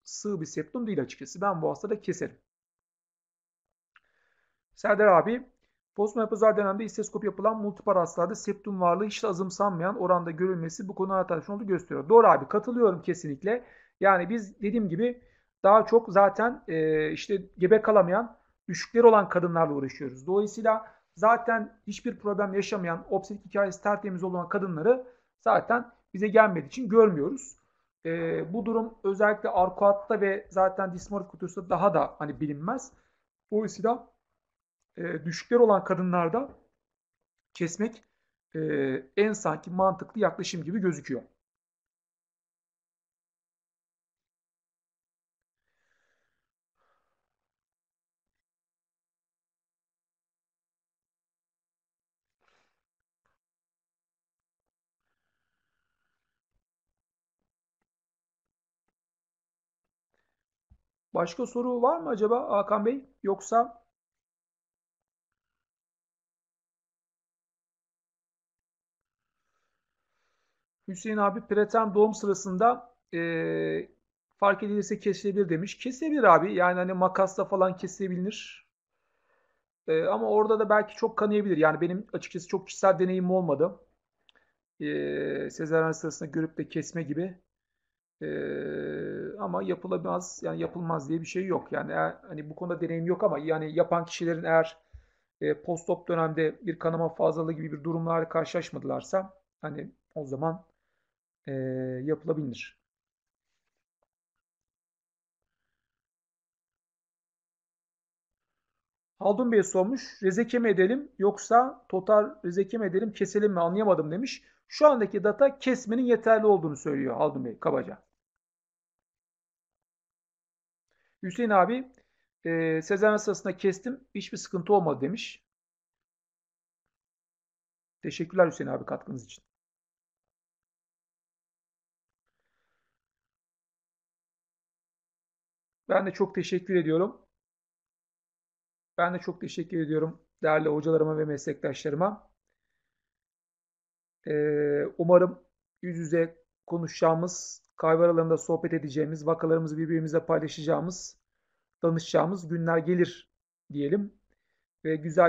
sığ bir septum değil açıkçası. Ben bu hastada keserim. Serdar abi, postmenopozal dönemde isteskopi yapılan multipar hastalarda septum varlığı hiç azımsanmayan oranda görülmesi bu konu hatasyon olduğu gösteriyor. Doğru abi katılıyorum kesinlikle. Yani biz dediğim gibi daha çok zaten e, işte gebe kalamayan düşükleri olan kadınlarla uğraşıyoruz. Dolayısıyla zaten hiçbir problem yaşamayan obstetrik hikayesi tertemiz olan kadınları zaten bize gelmediği için görmüyoruz. E, bu durum özellikle arkuatta ve zaten dismorfik kutusunda daha da hani bilinmez. Dolayısıyla e, düşükler olan kadınlarda kesmek e, en sanki mantıklı yaklaşım gibi gözüküyor. Başka soru var mı acaba Hakan Bey? Yoksa Hüseyin abi preterm doğum sırasında e, fark edilirse kesilebilir demiş. Kesilebilir abi. Yani hani makasla falan kesilebilir. E, ama orada da belki çok kanayabilir. Yani benim açıkçası çok kişisel deneyimim olmadı. E, sezaryen sırasında görüp de kesme gibi. E, ama yapılamaz yani yapılmaz diye bir şey yok. Yani eğer, hani bu konuda deneyim yok ama yani yapan kişilerin eğer e, postop dönemde bir kanama fazlalığı gibi bir durumlarla karşılaşmadılarsa hani o zaman e, yapılabilir. Haldun Bey sormuş. Rezeke mi edelim yoksa total rezeke mi edelim keselim mi anlayamadım demiş. Şu andaki data kesmenin yeterli olduğunu söylüyor Haldun Bey kabaca. Hüseyin abi e, sezaryen sırasında kestim hiçbir sıkıntı olmadı demiş. Teşekkürler Hüseyin abi katkınız için. Ben de çok teşekkür ediyorum. Ben de çok teşekkür ediyorum değerli hocalarıma ve meslektaşlarıma. Ee, umarım yüz yüze konuşacağımız, kahve aralarında sohbet edeceğimiz, vakalarımızı birbirimize paylaşacağımız, danışacağımız günler gelir diyelim. Ve güzel